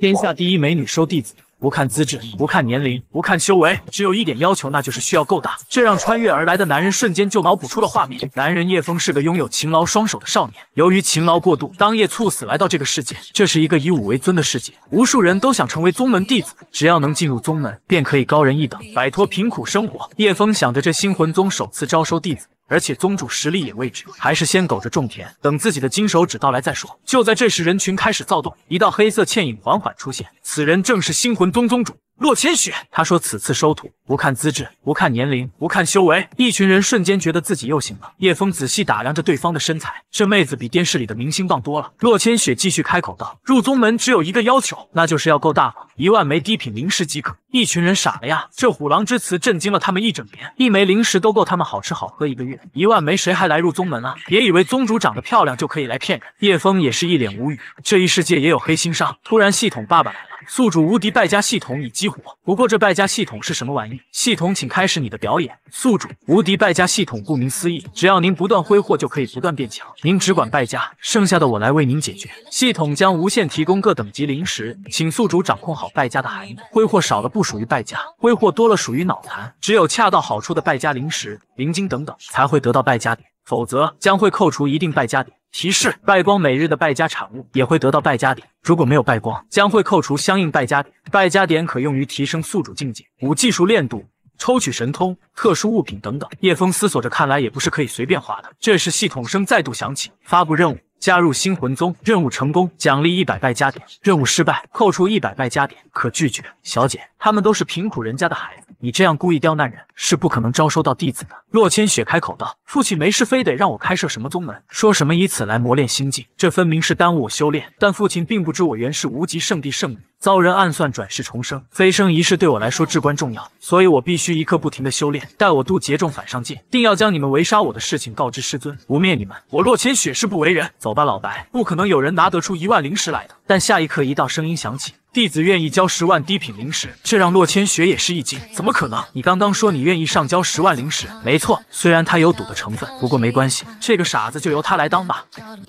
天下第一美女收弟子，不看资质，不看年龄，不看修为，只有一点要求，那就是需要够大。这让穿越而来的男人瞬间就脑补出了画面。男人叶枫是个拥有勤劳双手的少年，由于勤劳过度，当夜猝死来到这个世界。这是一个以武为尊的世界，无数人都想成为宗门弟子，只要能进入宗门，便可以高人一等，摆脱贫苦生活。叶枫想着，这新魂宗首次招收弟子。而且宗主实力也未知，还是先苟着种田，等自己的金手指到来再说。就在这时，人群开始躁动，一道黑色倩影缓缓出现，此人正是星魂宗宗主。洛千雪，他说此次收徒不看资质，不看年龄，不看修为。一群人瞬间觉得自己又行了。叶枫仔细打量着对方的身材，这妹子比电视里的明星棒多了。洛千雪继续开口道，入宗门只有一个要求，那就是要够大方，一万枚低品灵石即可。一群人傻了呀，这虎狼之词震惊了他们一整年，一枚灵石都够他们好吃好喝一个月，一万枚谁还来入宗门啊？别以为宗主长得漂亮就可以来骗人。叶枫也是一脸无语，这一世界也有黑心商。突然，系统爸爸来了。宿主无敌败家系统已激活。不过这败家系统是什么玩意？系统，请开始你的表演。宿主无敌败家系统顾名思义，只要您不断挥霍，就可以不断变强。您只管败家，剩下的我来为您解决。系统将无限提供各等级零食，请宿主掌控好败家的含义。挥霍少了不属于败家，挥霍多了属于脑残。只有恰到好处的败家零食、灵晶等等，才会得到败家点。否则将会扣除一定败家点。提示：败光每日的败家产物也会得到败家点。如果没有败光，将会扣除相应败家点。败家点可用于提升宿主境界、五技术练度、抽取神通、特殊物品等等。叶枫思索着，看来也不是可以随便花的。这时系统声再度响起：发布任务，加入星魂宗。任务成功，奖励一百败家点；任务失败，扣除一百败家点。可拒绝。小姐，他们都是贫苦人家的孩子。你这样故意刁难人，是不可能招收到弟子的。洛千雪开口道：“父亲没事，非得让我开设什么宗门，说什么以此来磨练心境，这分明是耽误我修炼。但父亲并不知我原是无极圣地圣女，遭人暗算转世重生，飞升仪式对我来说至关重要，所以我必须一刻不停的修炼。待我渡劫重返上界，定要将你们围杀我的事情告知师尊，不灭你们，我洛千雪誓不为人。走吧，老白，不可能有人拿得出一万灵石来的。但下一刻，一道声音响起。”弟子愿意交十万低品灵石，这让洛千雪也是一惊。怎么可能？你刚刚说你愿意上交十万灵石？没错，虽然他有赌的成分，不过没关系，这个傻子就由他来当吧。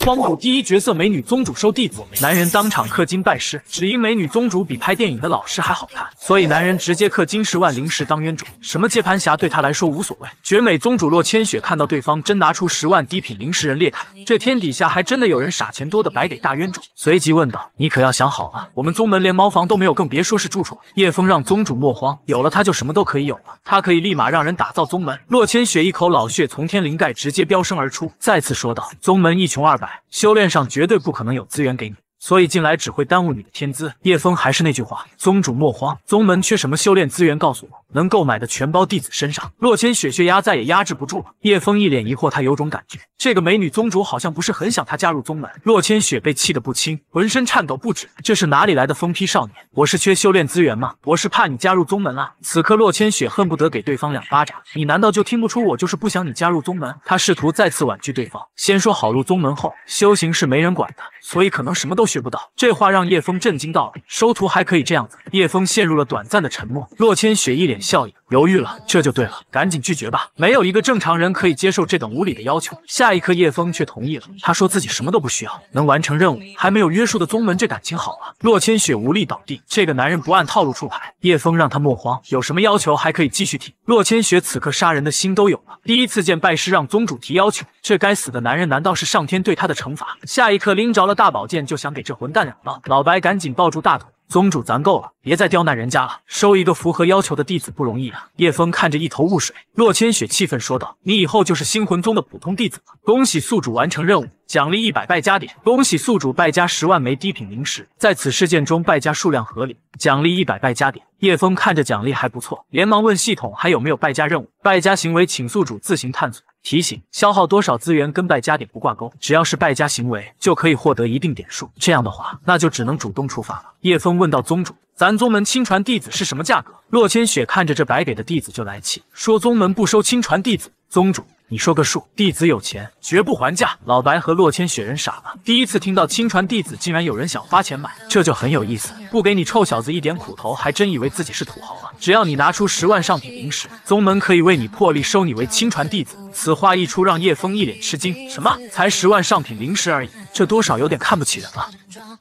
荒古第一绝色美女宗主收弟子，男人当场氪金拜师，只因美女宗主比拍电影的老师还好看，所以男人直接氪金十万灵石当冤种。什么接盘侠对他来说无所谓。绝美宗主洛千雪看到对方真拿出十万低品灵石，人裂开。这天底下还真的有人傻钱多的白给大冤种。随即问道：“你可要想好了，我们宗门连……”连茅房都没有，更别说是住处。叶峰让宗主莫慌，有了他就什么都可以有了。他可以立马让人打造宗门。洛千雪一口老血从天灵盖直接飙升而出，再次说道：“宗门一穷二白，修炼上绝对不可能有资源给你，所以进来只会耽误你的天资。”叶峰还是那句话：“宗主莫慌，宗门缺什么修炼资源，告诉我。”能购买的全包弟子身上，洛千雪血压再也压制不住了。叶枫一脸疑惑，他有种感觉，这个美女宗主好像不是很想他加入宗门。洛千雪被气得不轻，浑身颤抖不止。这是哪里来的疯批少年？我是缺修炼资源吗？我是怕你加入宗门啊！此刻洛千雪恨不得给对方两巴掌。你难道就听不出我就是不想你加入宗门？他试图再次婉拒对方，先说好入宗门后修行是没人管的，所以可能什么都学不到。这话让叶峰震惊到了，收徒还可以这样子？叶峰陷入了短暂的沉默。洛千雪一脸。效应犹豫了，这就对了，赶紧拒绝吧，没有一个正常人可以接受这等无理的要求。下一刻，叶枫却同意了，他说自己什么都不需要，能完成任务，还没有约束的宗门，这感情好了。洛千雪无力倒地，这个男人不按套路出牌，叶枫让他莫慌，有什么要求还可以继续提。洛千雪此刻杀人的心都有了，第一次见拜师让宗主提要求，这该死的男人难道是上天对他的惩罚？下一刻拎着了大宝剑就想给这混蛋两刀，老白赶紧抱住大腿。宗主，咱够了，别再刁难人家了。收一个符合要求的弟子不容易啊。叶枫看着一头雾水，洛千雪气愤说道：“你以后就是星魂宗的普通弟子了，恭喜宿主完成任务。”奖励一百败家点，恭喜宿主败家十万枚低品灵石。在此事件中，败家数量合理，奖励一百败家点。叶峰看着奖励还不错，连忙问系统还有没有败家任务。败家行为，请宿主自行探索。提醒，消耗多少资源跟败家点不挂钩，只要是败家行为就可以获得一定点数。这样的话，那就只能主动出发了。叶峰问道：“宗主，咱宗门亲传弟子是什么价格？”洛千雪看着这白给的弟子就来气，说：“宗门不收亲传弟子。”宗主。你说个数，弟子有钱绝不还价。老白和洛千雪人傻了，第一次听到亲传弟子竟然有人想花钱买，这就很有意思。不给你臭小子一点苦头，还真以为自己是土豪啊！只要你拿出十万上品灵石，宗门可以为你破例收你为亲传弟子。此话一出，让叶枫一脸吃惊。什么？才十万上品灵石而已，这多少有点看不起人了。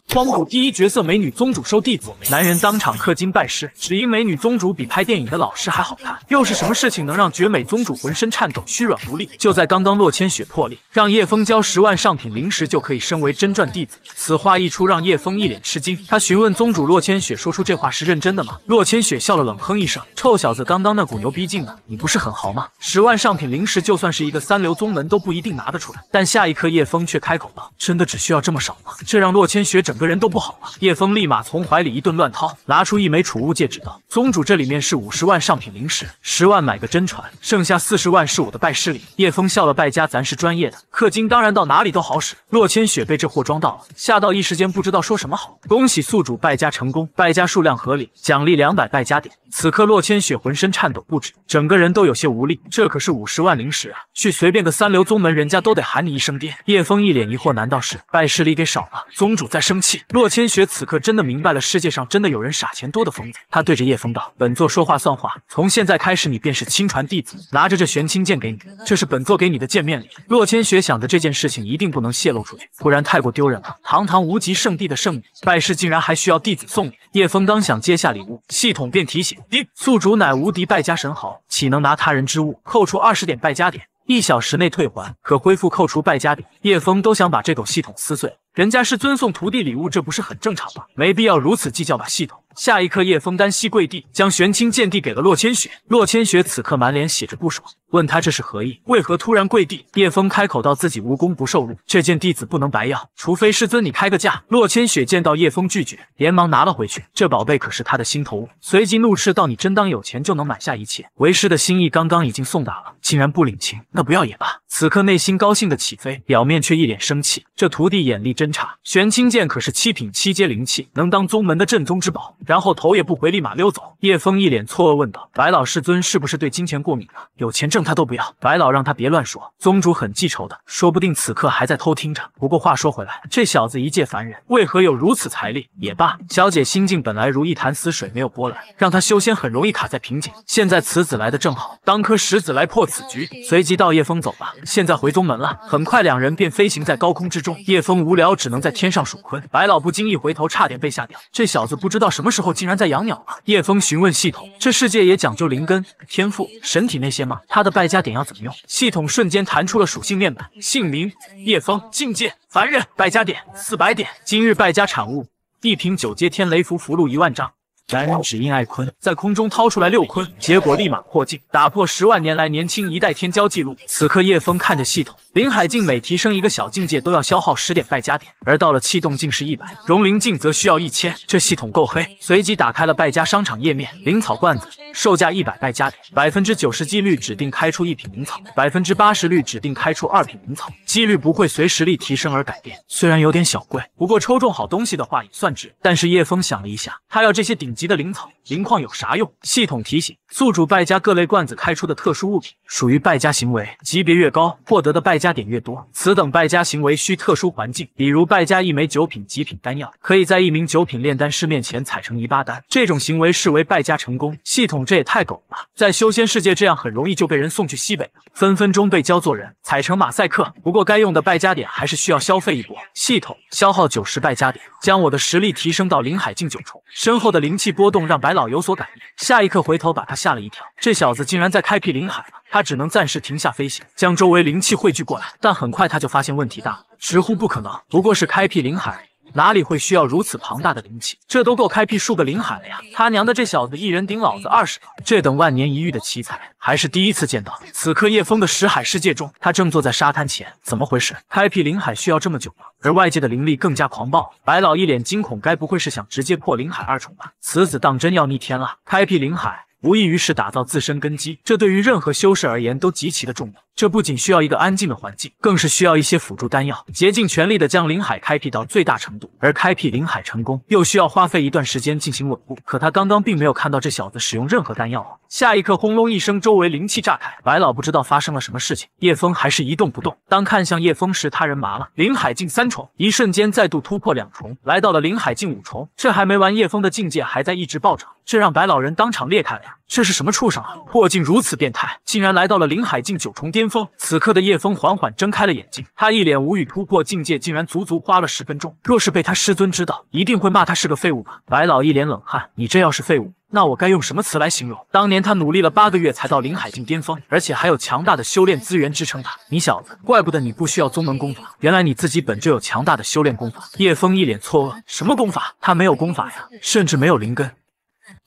荒古第一绝色美女宗主收弟子，男人当场氪金拜师，只因美女宗主比拍电影的老师还好看。又是什么事情能让绝美宗主浑身颤抖、虚软无力？就在刚刚，洛千雪破例让叶枫交十万上品灵石就可以升为真传弟子。此话一出，让叶枫一脸吃惊。他询问宗主洛千雪，说出这话是认真的吗？洛千雪笑了，冷哼一声：“臭小子，刚刚那股牛逼劲呢？你不是很豪吗？十万上品灵石就算是一个三流宗门都不一定拿得出来。”但下一刻，叶枫却开口道：“真的只需要这么少吗？”这让洛千雪整个人都不好了。叶枫立马从怀里一顿乱掏，拿出一枚储物戒指道：“宗主，这里面是五十万上品灵石，十万买个真传，剩下四十万是我的拜师礼。”叶峰笑了，败家咱是专业的，氪金当然到哪里都好使。洛千雪被这货装到了，吓到一时间不知道说什么好。恭喜宿主败家成功，败家数量合理，奖励两百败家点。此刻洛千雪浑身颤抖不止，整个人都有些无力。这可是五十万灵石啊，去随便个三流宗门，人家都得喊你一声爹。叶峰一脸疑惑，难道是拜师礼给少了？宗主在生气？洛千雪此刻真的明白了，世界上真的有人傻钱多的疯子。他对着叶峰道：“本座说话算话，从现在开始你便是亲传弟子，拿着这玄清剑给你。”这。是本座给你的见面礼。洛千雪想着这件事情一定不能泄露出去，不然太过丢人了。堂堂无极圣地的圣女，拜师竟然还需要弟子送礼。叶枫刚想接下礼物，系统便提醒：宿主乃无敌败家神豪，岂能拿他人之物？扣除二十点败家点，一小时内退还，可恢复扣除败家点。叶枫都想把这狗系统撕碎。人家是尊送徒弟礼物，这不是很正常吗？没必要如此计较吧，系统。下一刻，叶枫单膝跪地，将玄清剑递给了洛千雪。洛千雪此刻满脸写着不爽，问他这是何意，为何突然跪地？叶峰开口道：“自己无功不受禄，这件弟子不能白要，除非师尊你开个价。”洛千雪见到叶峰拒绝，连忙拿了回去，这宝贝可是他的心头物。随即怒斥道：“你真当有钱就能买下一切？为师的心意刚刚已经送达了，竟然不领情，那不要也罢。”此刻内心高兴的起飞，表面却一脸生气，这徒弟眼力。侦查玄清剑可是七品七阶灵器，能当宗门的镇宗之宝。然后头也不回，立马溜走。叶枫一脸错愕问道：“白老师尊是不是对金钱过敏啊？有钱挣他都不要？”白老让他别乱说，宗主很记仇的，说不定此刻还在偷听着。不过话说回来，这小子一介凡人，为何有如此财力？也罢，小姐心境本来如一潭死水，没有波澜，让她修仙很容易卡在瓶颈。现在此子来的正好，当颗石子来破此局。随即道：“叶枫走吧，现在回宗门了。”很快两人便飞行在高空之中。叶枫无聊。只能在天上数鲲。白老不经意回头，差点被吓掉。这小子不知道什么时候竟然在养鸟了。叶风询问系统：这世界也讲究灵根、天赋、神体那些吗？他的败家点要怎么用？系统瞬间弹出了属性面板。姓名：叶风，境界：凡人，败家点：四百点。今日败家产物：一瓶九阶天雷符，符箓一万张。男人只因艾坤在空中掏出来六坤，结果立马破境，打破十万年来年轻一代天骄记录。此刻叶峰看着系统，林海境每提升一个小境界都要消耗十点败家点，而到了气动境是一百，融灵境则需要一千。这系统够黑。随即打开了败家商场页面，灵草罐子售价一百败家点，百分之九十几率指定开出一品灵草，百分之八十率指定开出二品灵草，几率不会随实力提升而改变。虽然有点小贵，不过抽中好东西的话也算值。但是叶峰想了一下，他要这些顶级。级的灵草、灵矿有啥用？系统提醒。宿主败家各类罐子开出的特殊物品属于败家行为，级别越高，获得的败家点越多。此等败家行为需特殊环境，比如败家一枚九品极品丹药，可以在一名九品炼丹师面前踩成泥巴丹，这种行为视为败家成功。系统这也太狗了吧，在修仙世界这样很容易就被人送去西北，分分钟被教做人，踩成马赛克。不过该用的败家点还是需要消费一波。系统消耗九十败家点，将我的实力提升到灵海境九重，身后的灵气波动让白老有所感应。下一刻回头把他。吓了一跳，这小子竟然在开辟灵海了，他只能暂时停下飞行，将周围灵气汇聚过来。但很快他就发现问题大，了，直呼不可能，不过是开辟灵海，哪里会需要如此庞大的灵气？这都够开辟数个灵海了呀！他娘的，这小子一人顶老子二十个，这等万年一遇的奇才，还是第一次见到。此刻叶枫的石海世界中，他正坐在沙滩前，怎么回事？开辟灵海需要这么久吗？而外界的灵力更加狂暴，白老一脸惊恐，该不会是想直接破灵海二重吧？此子当真要逆天了！开辟灵海。无异于是打造自身根基，这对于任何修士而言都极其的重要。这不仅需要一个安静的环境，更是需要一些辅助丹药，竭尽全力的将林海开辟到最大程度。而开辟林海成功，又需要花费一段时间进行稳固。可他刚刚并没有看到这小子使用任何丹药啊！下一刻，轰隆一声，周围灵气炸开。白老不知道发生了什么事情，叶枫还是一动不动。当看向叶枫时，他人麻了。林海境三重，一瞬间再度突破两重，来到了林海境五重。这还没完，叶枫的境界还在一直暴涨，这让白老人当场裂开了。这是什么畜生啊！破境如此变态，竟然来到了灵海境九重巅峰。此刻的叶风缓缓睁开了眼睛，他一脸无语，突破境界竟然足足花了十分钟。若是被他师尊知道，一定会骂他是个废物吧？白老一脸冷汗，你这要是废物，那我该用什么词来形容？当年他努力了八个月才到灵海境巅峰，而且还有强大的修炼资源支撑他。你小子，怪不得你不需要宗门功法，原来你自己本就有强大的修炼功法。叶风一脸错愕，什么功法？他没有功法呀，甚至没有灵根。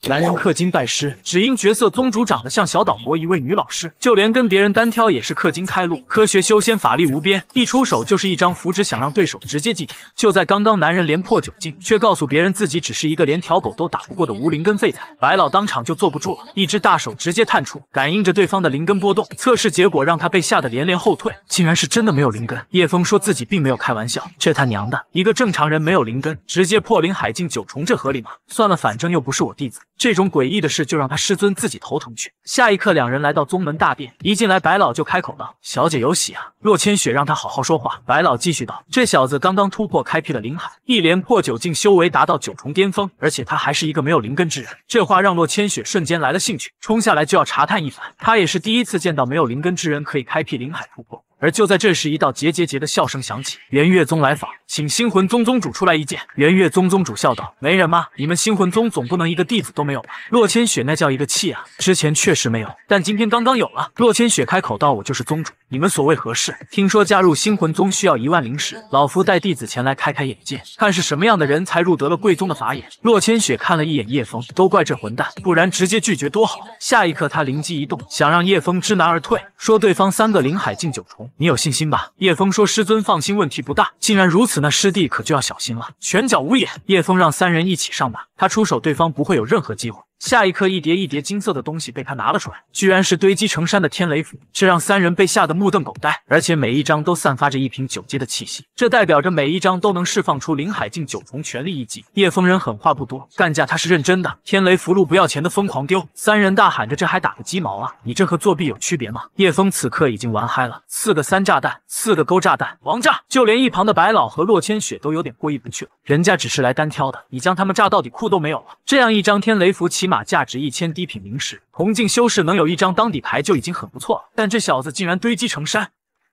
男人氪金拜师，只因角色宗主长得像小岛国一位女老师，就连跟别人单挑也是氪金开路。科学修仙，法力无边，一出手就是一张符纸，想让对手直接祭天。就在刚刚，男人连破九境，却告诉别人自己只是一个连条狗都打不过的无灵根废材。白老当场就坐不住了，一只大手直接探出，感应着对方的灵根波动。测试结果让他被吓得连连后退，竟然是真的没有灵根。叶峰说自己并没有开玩笑，这他娘的一个正常人没有灵根，直接破灵海境九重，这合理吗？算了，反正又不是我弟子。这种诡异的事就让他师尊自己头疼去。下一刻，两人来到宗门大殿，一进来，白老就开口道：“小姐有喜啊！”洛千雪让他好好说话。白老继续道：“这小子刚刚突破，开辟了灵海，一连破九境，修为达到九重巅峰，而且他还是一个没有灵根之人。”这话让洛千雪瞬间来了兴趣，冲下来就要查探一番。他也是第一次见到没有灵根之人可以开辟灵海突破。而就在这时，一道桀桀桀的笑声响起。元月宗来访，请星魂宗宗主出来一见。元月宗宗主笑道：“没人吗？你们星魂宗总不能一个弟子都没有吧？”洛千雪那叫一个气啊！之前确实没有，但今天刚刚有了。洛千雪开口道：“我就是宗主。”你们所谓何事？听说加入星魂宗需要一万灵石，老夫带弟子前来开开眼界，看是什么样的人才入得了贵宗的法眼。洛千雪看了一眼叶枫，都怪这混蛋，不然直接拒绝多好。下一刻，他灵机一动，想让叶枫知难而退，说对方三个灵海境九重，你有信心吧？叶枫说师尊放心，问题不大。既然如此，那师弟可就要小心了。拳脚无眼，叶枫让三人一起上吧，他出手，对方不会有任何机会。下一刻，一叠一叠金色的东西被他拿了出来，居然是堆积成山的天雷符，这让三人被吓得目瞪口呆。而且每一张都散发着一瓶九阶的气息，这代表着每一张都能释放出林海境九重全力一击。叶枫人狠话不多，干架他是认真的。天雷符箓不要钱的疯狂丢，三人大喊着：“这还打个鸡毛啊！你这和作弊有区别吗？”叶枫此刻已经玩嗨了，四个三炸弹，四个勾炸弹，王炸，就连一旁的白老和洛千雪都有点过意不去了。人家只是来单挑的，你将他们炸到底，库都没有了。这样一张天雷符起码。把价值一千低品灵石，铜镜修士能有一张当底牌就已经很不错了。但这小子竟然堆积成山，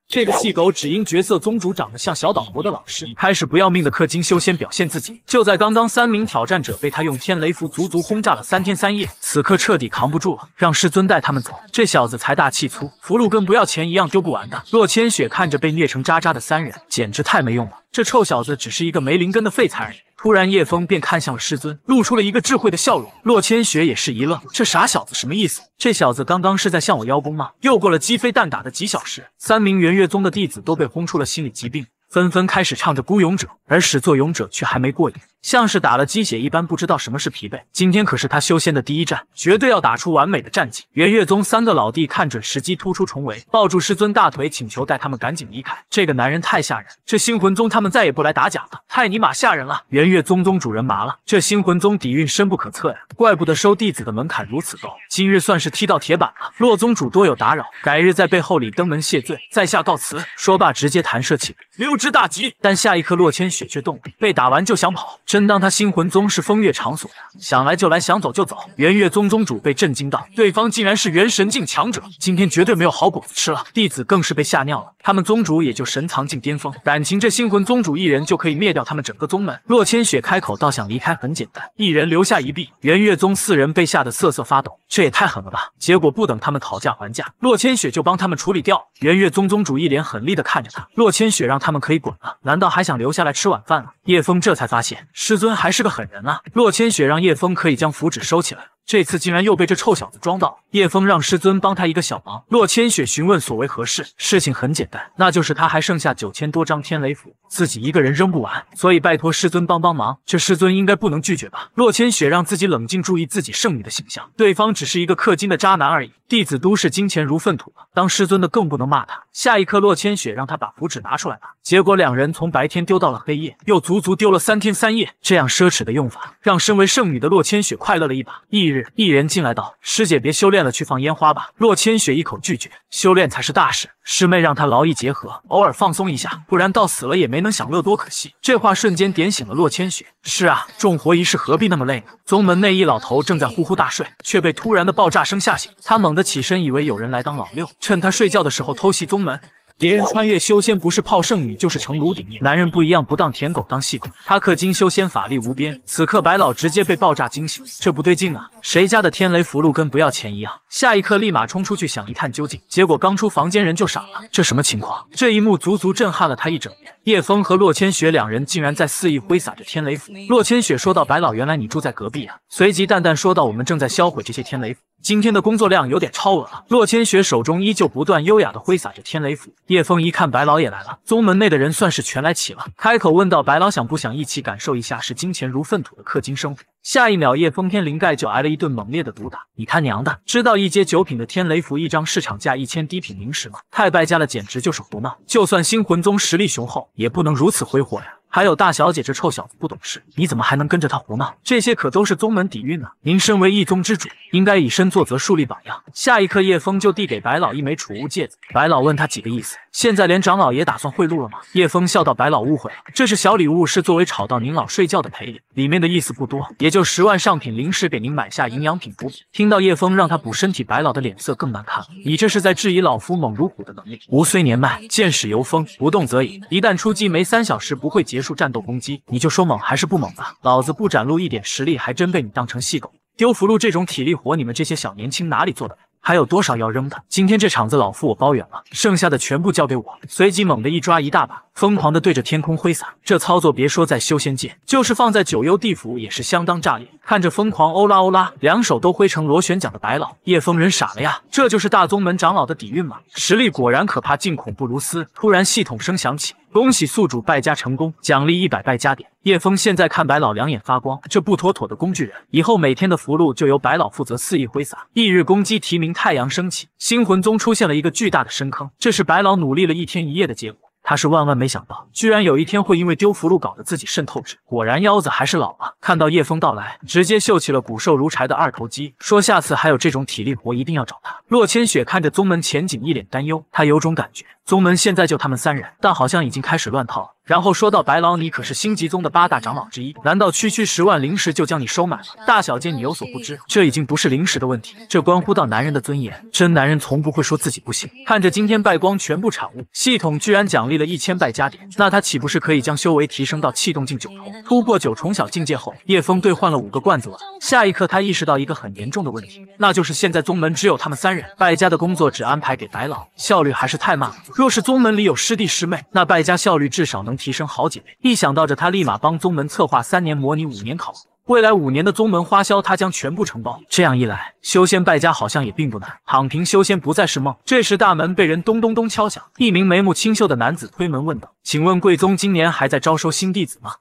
这个细狗只因绝色宗主长得像小岛国的老师，开始不要命的氪金修仙表现自己。就在刚刚，三名挑战者被他用天雷符足足轰炸了三天三夜，此刻彻底扛不住了，让师尊带他们走。这小子财大气粗，符箓跟不要钱一样丢不完的。洛千雪看着被虐成渣渣的三人，简直太没用了。这臭小子只是一个没灵根的废材而已。突然，叶峰便看向了师尊，露出了一个智慧的笑容。洛千雪也是一愣，这傻小子什么意思？这小子刚刚是在向我邀功吗？又过了鸡飞蛋打的几小时，三名元月宗的弟子都被轰出了心理疾病，纷纷开始唱着《孤勇者》，而始作俑者却还没过瘾。像是打了鸡血一般，不知道什么是疲惫。今天可是他修仙的第一战，绝对要打出完美的战绩。元月宗三个老弟看准时机突出重围，抱住师尊大腿，请求带他们赶紧离开。这个男人太吓人！这星魂宗他们再也不来打假了，太尼玛吓人了！元月宗宗主人麻了，这星魂宗底蕴深不可测呀，怪不得收弟子的门槛如此高。今日算是踢到铁板了。洛宗主多有打扰，改日在背后里登门谢罪。在下告辞。说罢直接弹射起溜之大吉。但下一刻，洛千雪却动了，被打完就想跑。真当他星魂宗是风月场所，呀？想来就来，想走就走。元月宗宗主被震惊到，对方竟然是元神境强者，今天绝对没有好果子吃了。弟子更是被吓尿了。他们宗主也就神藏境巅峰，感情这星魂宗主一人就可以灭掉他们整个宗门。洛千雪开口，倒想离开很简单，一人留下一臂。元月宗四人被吓得瑟瑟发抖，这也太狠了吧！结果不等他们讨价还价，洛千雪就帮他们处理掉了。元月宗宗主一脸狠厉的看着他，洛千雪让他们可以滚了，难道还想留下来吃晚饭了？叶枫这才发现，师尊还是个狠人啊！洛千雪让叶枫可以将符纸收起来了。这次竟然又被这臭小子装到了！叶峰让师尊帮他一个小忙。洛千雪询问所为何事，事情很简单，那就是他还剩下九千多张天雷符，自己一个人扔不完，所以拜托师尊帮帮忙。这师尊应该不能拒绝吧？洛千雪让自己冷静，注意自己圣女的形象。对方只是一个氪金的渣男而已，弟子都是金钱如粪土了，当师尊的更不能骂他。下一刻，洛千雪让他把符纸拿出来吧。结果两人从白天丢到了黑夜，又足足丢了三天三夜。这样奢侈的用法，让身为圣女的洛千雪快乐了一把。一。一人进来道：“师姐别修炼了，去放烟花吧。”洛千雪一口拒绝，修炼才是大事。师妹让她劳逸结合，偶尔放松一下，不然到死了也没能享乐，多可惜。这话瞬间点醒了洛千雪。是啊，重活一世何必那么累呢？宗门内一老头正在呼呼大睡，却被突然的爆炸声吓醒。他猛地起身，以为有人来当老六，趁他睡觉的时候偷袭宗门。别人穿越修仙不是泡圣女就是成炉鼎，男人不一样，不当舔狗当戏狗。他氪金修仙，法力无边。此刻白老直接被爆炸惊醒，这不对劲啊！谁家的天雷符箓跟不要钱一样？下一刻立马冲出去想一探究竟，结果刚出房间人就傻了，这什么情况？这一幕足足震撼了他一整年。叶峰和洛千雪两人竟然在肆意挥洒着天雷斧。洛千雪说道：“白老，原来你住在隔壁啊。”随即淡淡说道：“我们正在销毁这些天雷斧，今天的工作量有点超额了。”洛千雪手中依旧不断优雅地挥洒着天雷斧。叶峰一看，白老也来了，宗门内的人算是全来齐了，开口问道：“白老，想不想一起感受一下视金钱如粪土的氪金生活？”下一秒，叶风天灵盖就挨了一顿猛烈的毒打。你他娘的，知道一阶九品的天雷符一张市场价一千低品灵石吗？太败家了，简直就是胡闹！就算星魂宗实力雄厚，也不能如此挥霍呀。还有大小姐这臭小子不懂事，你怎么还能跟着他胡闹？这些可都是宗门底蕴呢！您身为一宗之主，应该以身作则，树立榜样。下一刻，叶枫就递给白老一枚储物戒指。白老问他几个意思？现在连长老也打算贿赂了吗？叶枫笑道：“白老误会了，这是小礼物，是作为吵到您老睡觉的赔礼。里面的意思不多，也就十万上品灵石给您买下营养品补品。”听到叶枫让他补身体，白老的脸色更难看了。你这是在质疑老夫猛如虎的能力？吾虽年迈，见矢犹风，不动则已，一旦出击，没三小时不会结。束战斗攻击，你就说猛还是不猛吧。老子不展露一点实力，还真被你当成细狗。丢福禄这种体力活，你们这些小年轻哪里做的？还有多少要扔的？今天这场子，老夫我包圆了，剩下的全部交给我。随即猛地一抓一大把，疯狂的对着天空挥洒。这操作别说在修仙界，就是放在九幽地府也是相当炸裂。看着疯狂欧拉欧拉，两手都挥成螺旋桨的白老叶风人傻了呀，这就是大宗门长老的底蕴吗？实力果然可怕，竟恐怖如斯。突然系统声响起。恭喜宿主败家成功，奖励一百败家点。叶枫现在看白老两眼发光，这不妥妥的工具人。以后每天的福禄就由白老负责肆意挥洒。翌日攻击提名太阳升起，星魂宗出现了一个巨大的深坑，这是白老努力了一天一夜的结果。他是万万没想到，居然有一天会因为丢符箓搞得自己肾透支。果然腰子还是老了。看到叶枫到来，直接秀起了骨瘦如柴的二头肌，说下次还有这种体力活一定要找他。洛千雪看着宗门前景，一脸担忧。他有种感觉，宗门现在就他们三人，但好像已经开始乱套。然后说到白老，你可是星极宗的八大长老之一，难道区区十万灵石就将你收买了？大小姐你有所不知，这已经不是灵石的问题，这关乎到男人的尊严。真男人从不会说自己不行。看着今天败光全部产物，系统居然奖励了一千败家点，那他岂不是可以将修为提升到气动境九重？突破九重小境界后，叶枫兑换了五个罐子碗。下一刻他意识到一个很严重的问题，那就是现在宗门只有他们三人，败家的工作只安排给白老，效率还是太慢了。若是宗门里有师弟师妹，那败家效率至少能。提升好几倍，一想到这，他立马帮宗门策划三年模拟，五年考核，未来五年的宗门花销，他将全部承包。这样一来，修仙败家好像也并不难，躺平修仙不再是梦。这时，大门被人咚咚咚敲响，一名眉目清秀的男子推门问道：“请问贵宗今年还在招收新弟子吗？”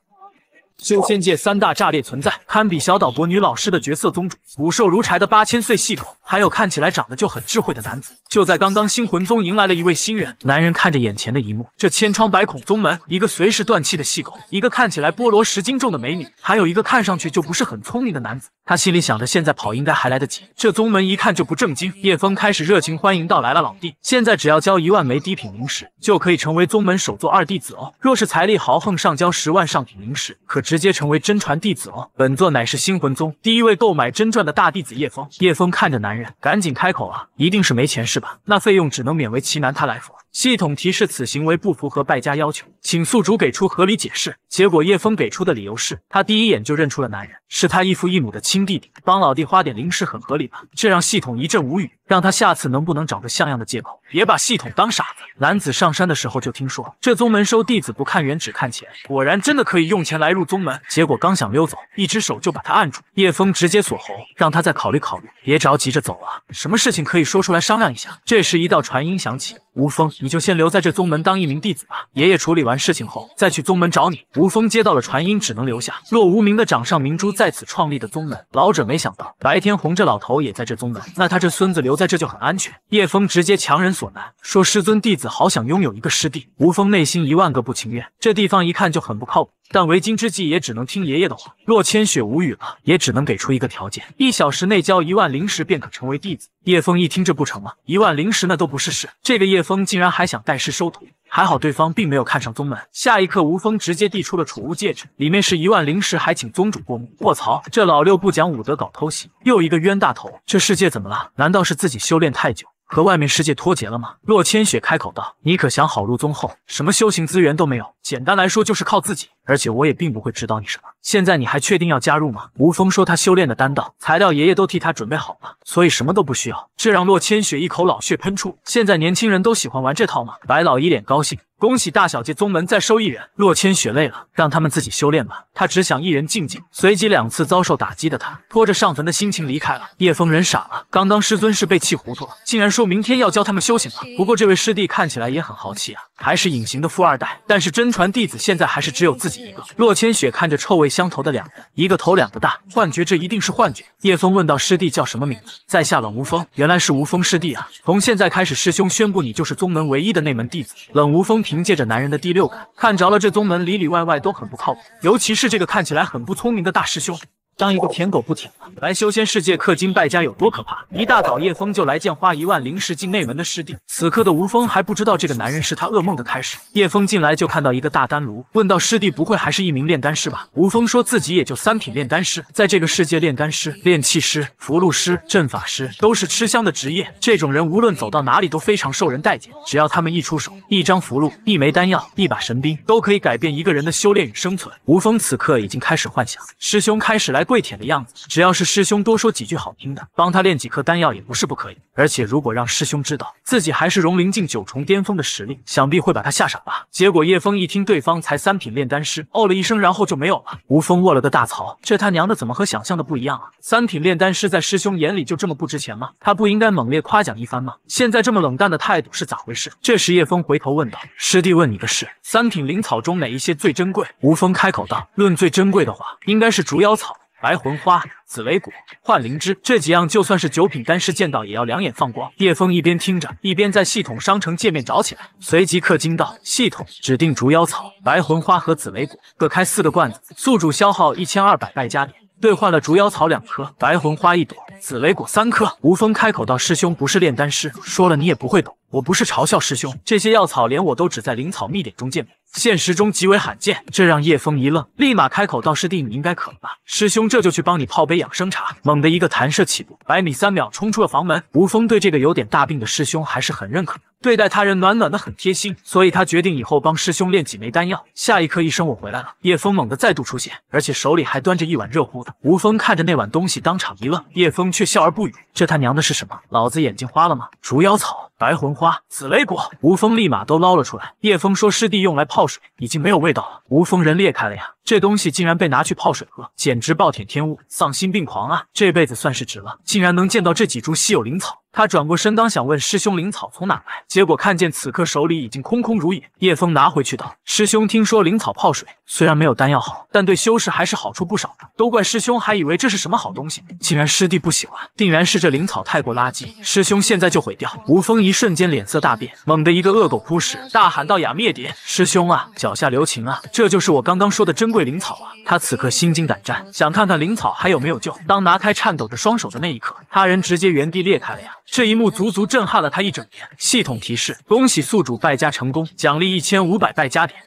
修仙界三大炸裂存在，堪比小岛国女老师的角色宗主，骨瘦如柴的八千岁细狗，还有看起来长得就很智慧的男子。就在刚刚，星魂宗迎来了一位新人。男人看着眼前的一幕，这千疮百孔宗门，一个随时断气的细狗，一个看起来菠萝十斤重的美女，还有一个看上去就不是很聪明的男子。他心里想着，现在跑应该还来得及。这宗门一看就不正经。叶枫开始热情欢迎道：“来了，老弟，现在只要交一万枚低品灵石，就可以成为宗门首座二弟子哦。若是财力豪横，上交十万上品灵石，可直接成为真传弟子哦。本座乃是星魂宗第一位购买真传的大弟子，叶枫。叶枫看着男人，赶紧开口啊，一定是没钱是吧？那费用只能勉为其难，他来付。系统提示此行为不符合败家要求，请宿主给出合理解释。结果叶枫给出的理由是他第一眼就认出了男人是他异父异母的亲弟弟，帮老弟花点零食很合理吧？这让系统一阵无语。让他下次能不能找个像样的借口，别把系统当傻子。男子上山的时候就听说这宗门收弟子不看缘，只看钱，果然真的可以用钱来入宗门。结果刚想溜走，一只手就把他按住，叶枫直接锁喉，让他再考虑考虑，别着急着走啊，什么事情可以说出来商量一下。这时一道传音响起：“吴峰，你就先留在这宗门当一名弟子吧，爷爷处理完事情后再去宗门找你。”吴峰接到了传音，只能留下。若无名的掌上明珠在此创立的宗门，老者没想到白天红这老头也在这宗门，那他这孙子留。在这就很安全。叶峰直接强人所难，说师尊弟子好想拥有一个师弟。吴峰内心一万个不情愿，这地方一看就很不靠谱，但为今之计也只能听爷爷的话。洛千雪无语了，也只能给出一个条件：一小时内交一万灵石，便可成为弟子。叶峰一听这不成了，一万灵石那都不是事，这个叶峰竟然还想带师收徒。还好对方并没有看上宗门。下一刻，吴峰直接递出了储物戒指，里面是一万灵石，还请宗主过目。卧槽，这老六不讲武德，搞偷袭，又一个冤大头。这世界怎么了？难道是自己修炼太久？和外面世界脱节了吗？洛千雪开口道：“你可想好入宗后什么修行资源都没有，简单来说就是靠自己。而且我也并不会指导你什么。现在你还确定要加入吗？”吴峰说：“他修炼的丹道材料爷爷都替他准备好了，所以什么都不需要。”这让洛千雪一口老血喷出。现在年轻人都喜欢玩这套吗？白老一脸高兴。恭喜大小姐宗门再收一人。洛千雪累了，让他们自己修炼吧，她只想一人静静。随即两次遭受打击的他，拖着上坟的心情离开了。叶枫人傻了，刚刚师尊是被气糊涂了，竟然说明天要教他们修行了。不过这位师弟看起来也很豪气啊，还是隐形的富二代。但是真传弟子现在还是只有自己一个。洛千雪看着臭味相投的两人，一个头两个大，幻觉这一定是幻觉。叶枫问道：“师弟叫什么名字？”“在下冷无风。”“原来是无风师弟啊！从现在开始，师兄宣布你就是宗门唯一的内门弟子。”冷无风。凭借着男人的第六感，看着了这宗门里里外外都很不靠谱，尤其是这个看起来很不聪明的大师兄。当一个舔狗不舔了，来修仙世界氪金败家有多可怕？一大早，叶枫就来见花一万灵石进内门的师弟。此刻的吴峰还不知道这个男人是他噩梦的开始。叶枫进来就看到一个大丹炉，问道：“师弟，不会还是一名炼丹师吧？”吴峰说自己也就三品炼丹师。在这个世界，炼丹师、炼器师、符箓师、阵法师都是吃香的职业。这种人无论走到哪里都非常受人待见，只要他们一出手，一张符箓、一枚丹药、一把神兵都可以改变一个人的修炼与生存。吴峰此刻已经开始幻想，师兄开始来。跪舔的样子，只要是师兄多说几句好听的，帮他炼几颗丹药也不是不可以。而且如果让师兄知道自己还是融灵境九重巅峰的实力，想必会把他吓傻吧。结果叶枫一听对方才三品炼丹师，哦了一声，然后就没有了。吴峰握了个大槽，这他娘的怎么和想象的不一样啊？三品炼丹师在师兄眼里就这么不值钱吗？他不应该猛烈夸奖一番吗？现在这么冷淡的态度是咋回事？这时叶峰回头问道：“师弟问你个事，三品灵草中哪一些最珍贵？”吴峰开口道：“论最珍贵的话，应该是竹妖草。”白魂花、紫雷果、幻灵芝这几样，就算是九品丹师见到也要两眼放光。叶枫一边听着，一边在系统商城界面找起来，随即氪金道：“系统指定竹妖草、白魂花和紫雷果，各开四个罐子，宿主消耗一千二百败家点，兑换了竹妖草两颗、白魂花一朵、紫雷果三颗。”吴峰开口道：“师兄不是炼丹师，说了你也不会懂。我不是嘲笑师兄，这些药草连我都只在灵草秘典中见过。”现实中极为罕见，这让叶峰一愣，立马开口道：“师弟，你应该渴了吧？师兄这就去帮你泡杯养生茶。”猛地一个弹射起步，百米三秒冲出了房门。吴峰对这个有点大病的师兄还是很认可，对待他人暖暖的很贴心，所以他决定以后帮师兄炼几枚丹药。下一刻，一声“我回来了”，叶峰猛地再度出现，而且手里还端着一碗热乎的。吴峰看着那碗东西，当场一愣，叶峰却笑而不语。这他娘的是什么？老子眼睛花了吗？竹妖草、白魂花、紫雷果，吴峰立马都捞了出来。叶峰说：“师弟用来泡。”泡水已经没有味道了，无风人裂开了呀！这东西竟然被拿去泡水喝，简直暴殄天物，丧心病狂啊！这辈子算是值了，竟然能见到这几株稀有灵草。他转过身，刚想问师兄灵草从哪来，结果看见此刻手里已经空空如也。叶枫拿回去道：“师兄，听说灵草泡水，虽然没有丹药好，但对修士还是好处不少的。都怪师兄，还以为这是什么好东西，竟然师弟不喜欢，定然是这灵草太过垃圾。师兄现在就毁掉。”吴峰一瞬间脸色大变，猛地一个恶狗扑食，大喊道：“雅灭蝶，师兄啊，脚下留情啊！这就是我刚刚说的珍贵灵草啊！”他此刻心惊胆战，想看看灵草还有没有救。当拿开颤抖着双手的那一刻，他人直接原地裂开了呀！这一幕足足震撼了他一整天。系统提示：恭喜宿主败家成功，奖励一千五百败家点。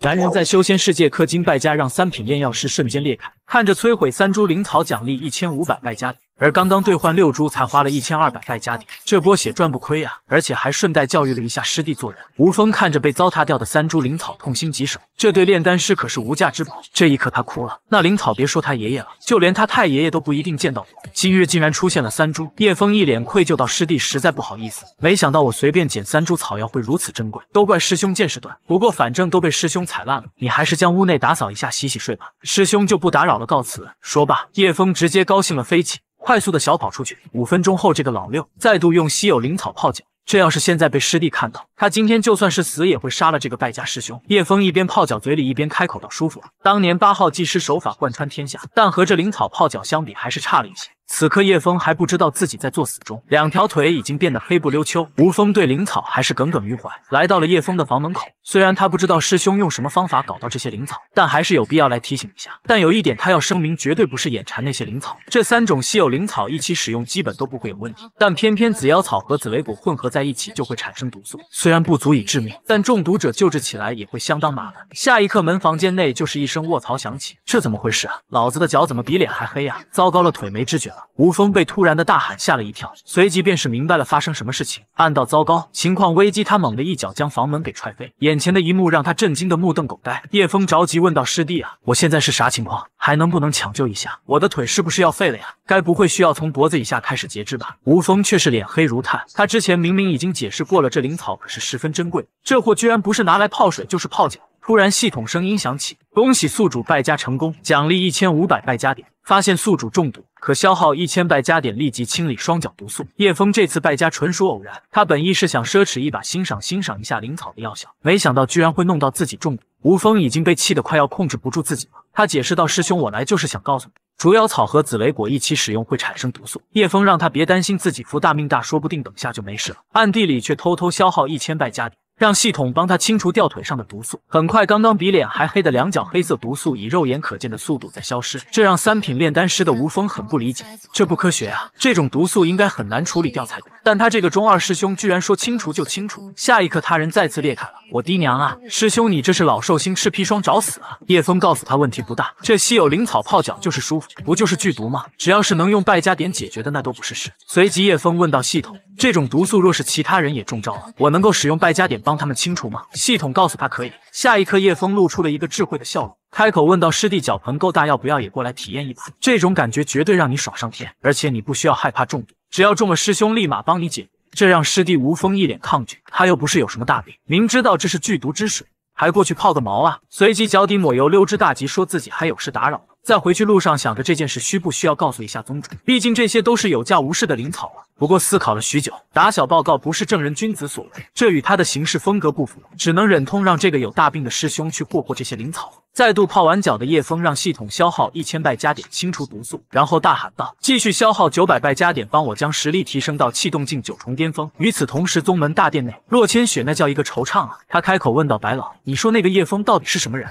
男人在修仙世界氪金败家，让三品炼药师瞬间裂开。看着摧毁三株灵草，奖励一千五百败家点。而刚刚兑换六株才花了一千二百败家点，这波血赚不亏啊！而且还顺带教育了一下师弟做人。吴峰看着被糟蹋掉的三株灵草，痛心疾首。这对炼丹师可是无价之宝，这一刻他哭了。那灵草别说他爷爷了，就连他太爷爷都不一定见到过。今日竟然出现了三株。叶枫一脸愧疚道：“师弟，实在不好意思，没想到我随便捡三株草药会如此珍贵，都怪师兄见识短。不过反正都被师兄踩烂了，你还是将屋内打扫一下，洗洗睡吧。师兄就不打扰了，告辞。”说罢，叶枫直接高兴了飞起。快速的小跑出去。五分钟后，这个老六再度用稀有灵草泡脚。这要是现在被师弟看到，他今天就算是死也会杀了这个败家师兄。叶枫一边泡脚，嘴里一边开口道：“舒服啊！当年八号技师手法贯穿天下，但和这灵草泡脚相比，还是差了一些。”此刻叶枫还不知道自己在作死中，两条腿已经变得黑不溜秋。吴峰对灵草还是耿耿于怀，来到了叶枫的房门口。虽然他不知道师兄用什么方法搞到这些灵草，但还是有必要来提醒一下。但有一点他要声明，绝对不是眼馋那些灵草。这三种稀有灵草一起使用基本都不会有问题，但偏偏紫妖草和紫雷果混合在一起就会产生毒素。虽然不足以致命，但中毒者救治起来也会相当麻烦。下一刻门房间内就是一声卧槽响起，这怎么回事啊？老子的脚怎么比脸还黑啊？糟糕了，腿没知觉了！吴峰被突然的大喊吓了一跳，随即便是明白了发生什么事情，暗道糟糕，情况危机。他猛地一脚将房门给踹飞，眼前的一幕让他震惊的目瞪口呆。叶峰着急问道：“师弟啊，我现在是啥情况？还能不能抢救一下？我的腿是不是要废了呀？该不会需要从脖子以下开始截肢吧？”吴峰却是脸黑如炭，他之前明明已经解释过了，这灵草可是十分珍贵，这货居然不是拿来泡水，就是泡脚。突然，系统声音响起：“恭喜宿主败家成功，奖励一千五百败家点。发现宿主中毒，可消耗一千败家点立即清理双脚毒素。”叶枫这次败家纯属偶然，他本意是想奢侈一把，欣赏欣赏一下灵草的药效，没想到居然会弄到自己中毒。吴峰已经被气得快要控制不住自己了，他解释道：“师兄，我来就是想告诉你，竹妖草和紫雷果一起使用会产生毒素。”叶峰让他别担心，自己福大命大，说不定等下就没事了。暗地里却偷偷消耗一千败家点。让系统帮他清除掉腿上的毒素。很快，刚刚比脸还黑的两角黑色毒素，以肉眼可见的速度在消失。这让三品炼丹师的吴峰很不理解，这不科学啊！这种毒素应该很难处理掉才对。但他这个中二师兄居然说清除就清除，下一刻他人再次裂开了。我爹娘啊，师兄你这是老寿星吃砒霜找死啊！叶枫告诉他问题不大，这稀有灵草泡脚就是舒服，不就是剧毒吗？只要是能用败家点解决的，那都不是事。随即叶枫问道系统：这种毒素若是其他人也中招了，我能够使用败家点帮他们清除吗？系统告诉他可以。下一刻叶枫露出了一个智慧的笑容，开口问道：师弟脚盆够大，要不要也过来体验一把？这种感觉绝对让你爽上天，而且你不需要害怕中毒。只要中了，师兄立马帮你解。这让师弟吴峰一脸抗拒，他又不是有什么大病，明知道这是剧毒之水，还过去泡个毛啊！随即脚底抹油溜之大吉，说自己还有事打扰。在回去路上想着这件事需不需要告诉一下宗主，毕竟这些都是有价无市的灵草了。不过思考了许久，打小报告不是正人君子所为，这与他的行事风格不符，只能忍痛让这个有大病的师兄去霍霍这些灵草。再度泡完脚的叶枫让系统消耗一千败加点清除毒素，然后大喊道：“继续消耗九百败加点，帮我将实力提升到气动境九重巅峰。”与此同时，宗门大殿内，洛千雪那叫一个惆怅啊！他开口问道：“白老，你说那个叶枫到底是什么人？”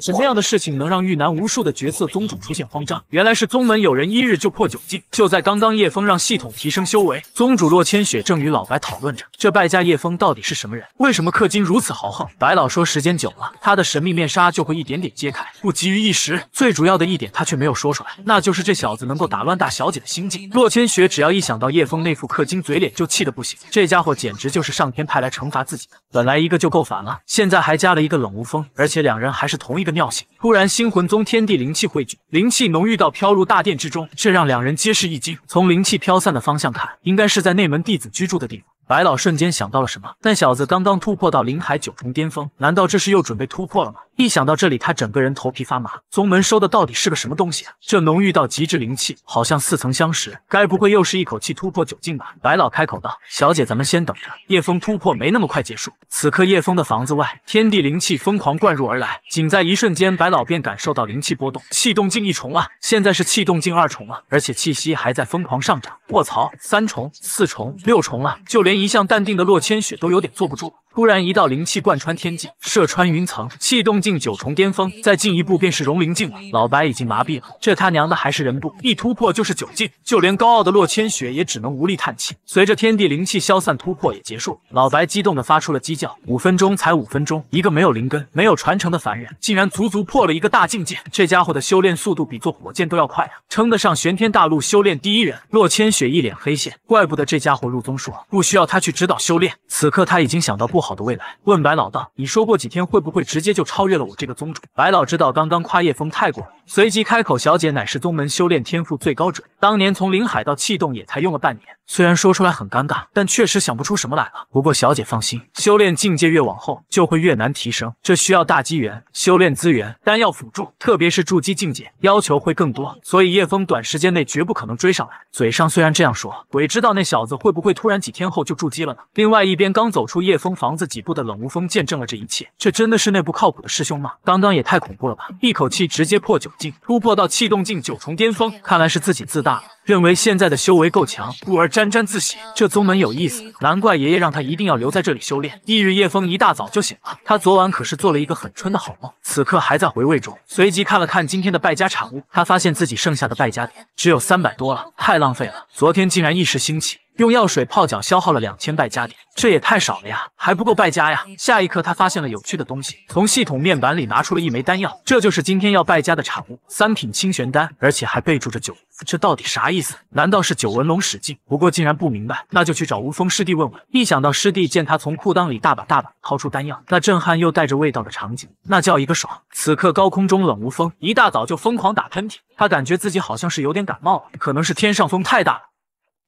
什么样的事情能让玉南无数的角色宗主出现慌张？原来是宗门有人一日就破九境。就在刚刚，叶枫让系统提升修为。宗主洛千雪正与老白讨论着，这败家叶枫到底是什么人？为什么氪金如此豪横？白老说，时间久了，他的神秘面纱就会一点点揭开，不急于一时。最主要的一点，他却没有说出来，那就是这小子能够打乱大小姐的心境。洛千雪只要一想到叶枫那副氪金嘴脸，就气得不行。这家伙简直就是上天派来惩罚自己的。本来一个就够烦了，现在还加了一个冷无风，而且两人还是同一个尿性。突然，星魂宗天地灵气汇聚，灵气浓郁到飘入大殿之中，这让两人皆是一惊。从灵气飘散的方向看，应该是在内门弟子居住的地方。白老瞬间想到了什么：那小子刚刚突破到灵海九重巅峰，难道这是又准备突破了吗？一想到这里，他整个人头皮发麻。宗门收的到底是个什么东西啊？这浓郁到极致灵气，好像似曾相识。该不会又是一口气突破九境吧？白老开口道：“小姐，咱们先等着。叶枫突破没那么快结束。”此刻，叶枫的房子外，天地灵气疯狂灌入而来，仅在一瞬间，白老便感受到灵气波动，气动境一重了。现在是气动境二重了，而且气息还在疯狂上涨。卧槽，三重、四重、六重了，就连一向淡定的洛千雪都有点坐不住。突然一道灵气贯穿天际，射穿云层，气动境九重巅峰，再进一步便是融灵境了。老白已经麻痹了，这他娘的还是人不？一突破就是九境，就连高傲的洛千雪也只能无力叹气。随着天地灵气消散，突破也结束。老白激动的发出了鸡叫，五分钟才五分钟，一个没有灵根、没有传承的凡人，竟然足足破了一个大境界，这家伙的修炼速度比坐火箭都要快啊，称得上玄天大陆修炼第一人。洛千雪一脸黑线，怪不得这家伙入宗说不需要他去指导修炼，此刻他已经想到不好。好的未来，问白老道，你说过几天会不会直接就超越了我这个宗主？白老知道刚刚夸叶枫太过，了，随即开口，小姐乃是宗门修炼天赋最高者，当年从灵海到气动也才用了半年。虽然说出来很尴尬，但确实想不出什么来了。不过小姐放心，修炼境界越往后就会越难提升，这需要大机缘、修炼资源、丹药辅助，特别是筑基境界要求会更多，所以叶枫短时间内绝不可能追上来。嘴上虽然这样说，鬼知道那小子会不会突然几天后就筑基了呢？另外一边，刚走出叶枫房子几步的冷无风见证了这一切。这真的是那不靠谱的师兄吗？刚刚也太恐怖了吧！一口气直接破九境，突破到气动境九重巅峰。看来是自己自大了，认为现在的修为够强，故而。沾沾自喜，这宗门有意思，难怪爷爷让他一定要留在这里修炼。翌日夜风一大早就醒了，他昨晚可是做了一个很春的好梦，此刻还在回味中。随即看了看今天的败家产物，他发现自己剩下的败家点只有三百多了，太浪费了。昨天竟然一时兴起。用药水泡脚消耗了两千败家点，这也太少了呀，还不够败家呀！下一刻，他发现了有趣的东西，从系统面板里拿出了一枚丹药，这就是今天要败家的产物——三品清玄丹，而且还备注着九，这到底啥意思？难道是九纹龙使尽？不过竟然不明白，那就去找无风师弟问问。一想到师弟见他从裤裆里大把大把掏出丹药，那震撼又带着味道的场景，那叫一个爽！此刻高空中冷无风一大早就疯狂打喷嚏，他感觉自己好像是有点感冒了，可能是天上风太大了。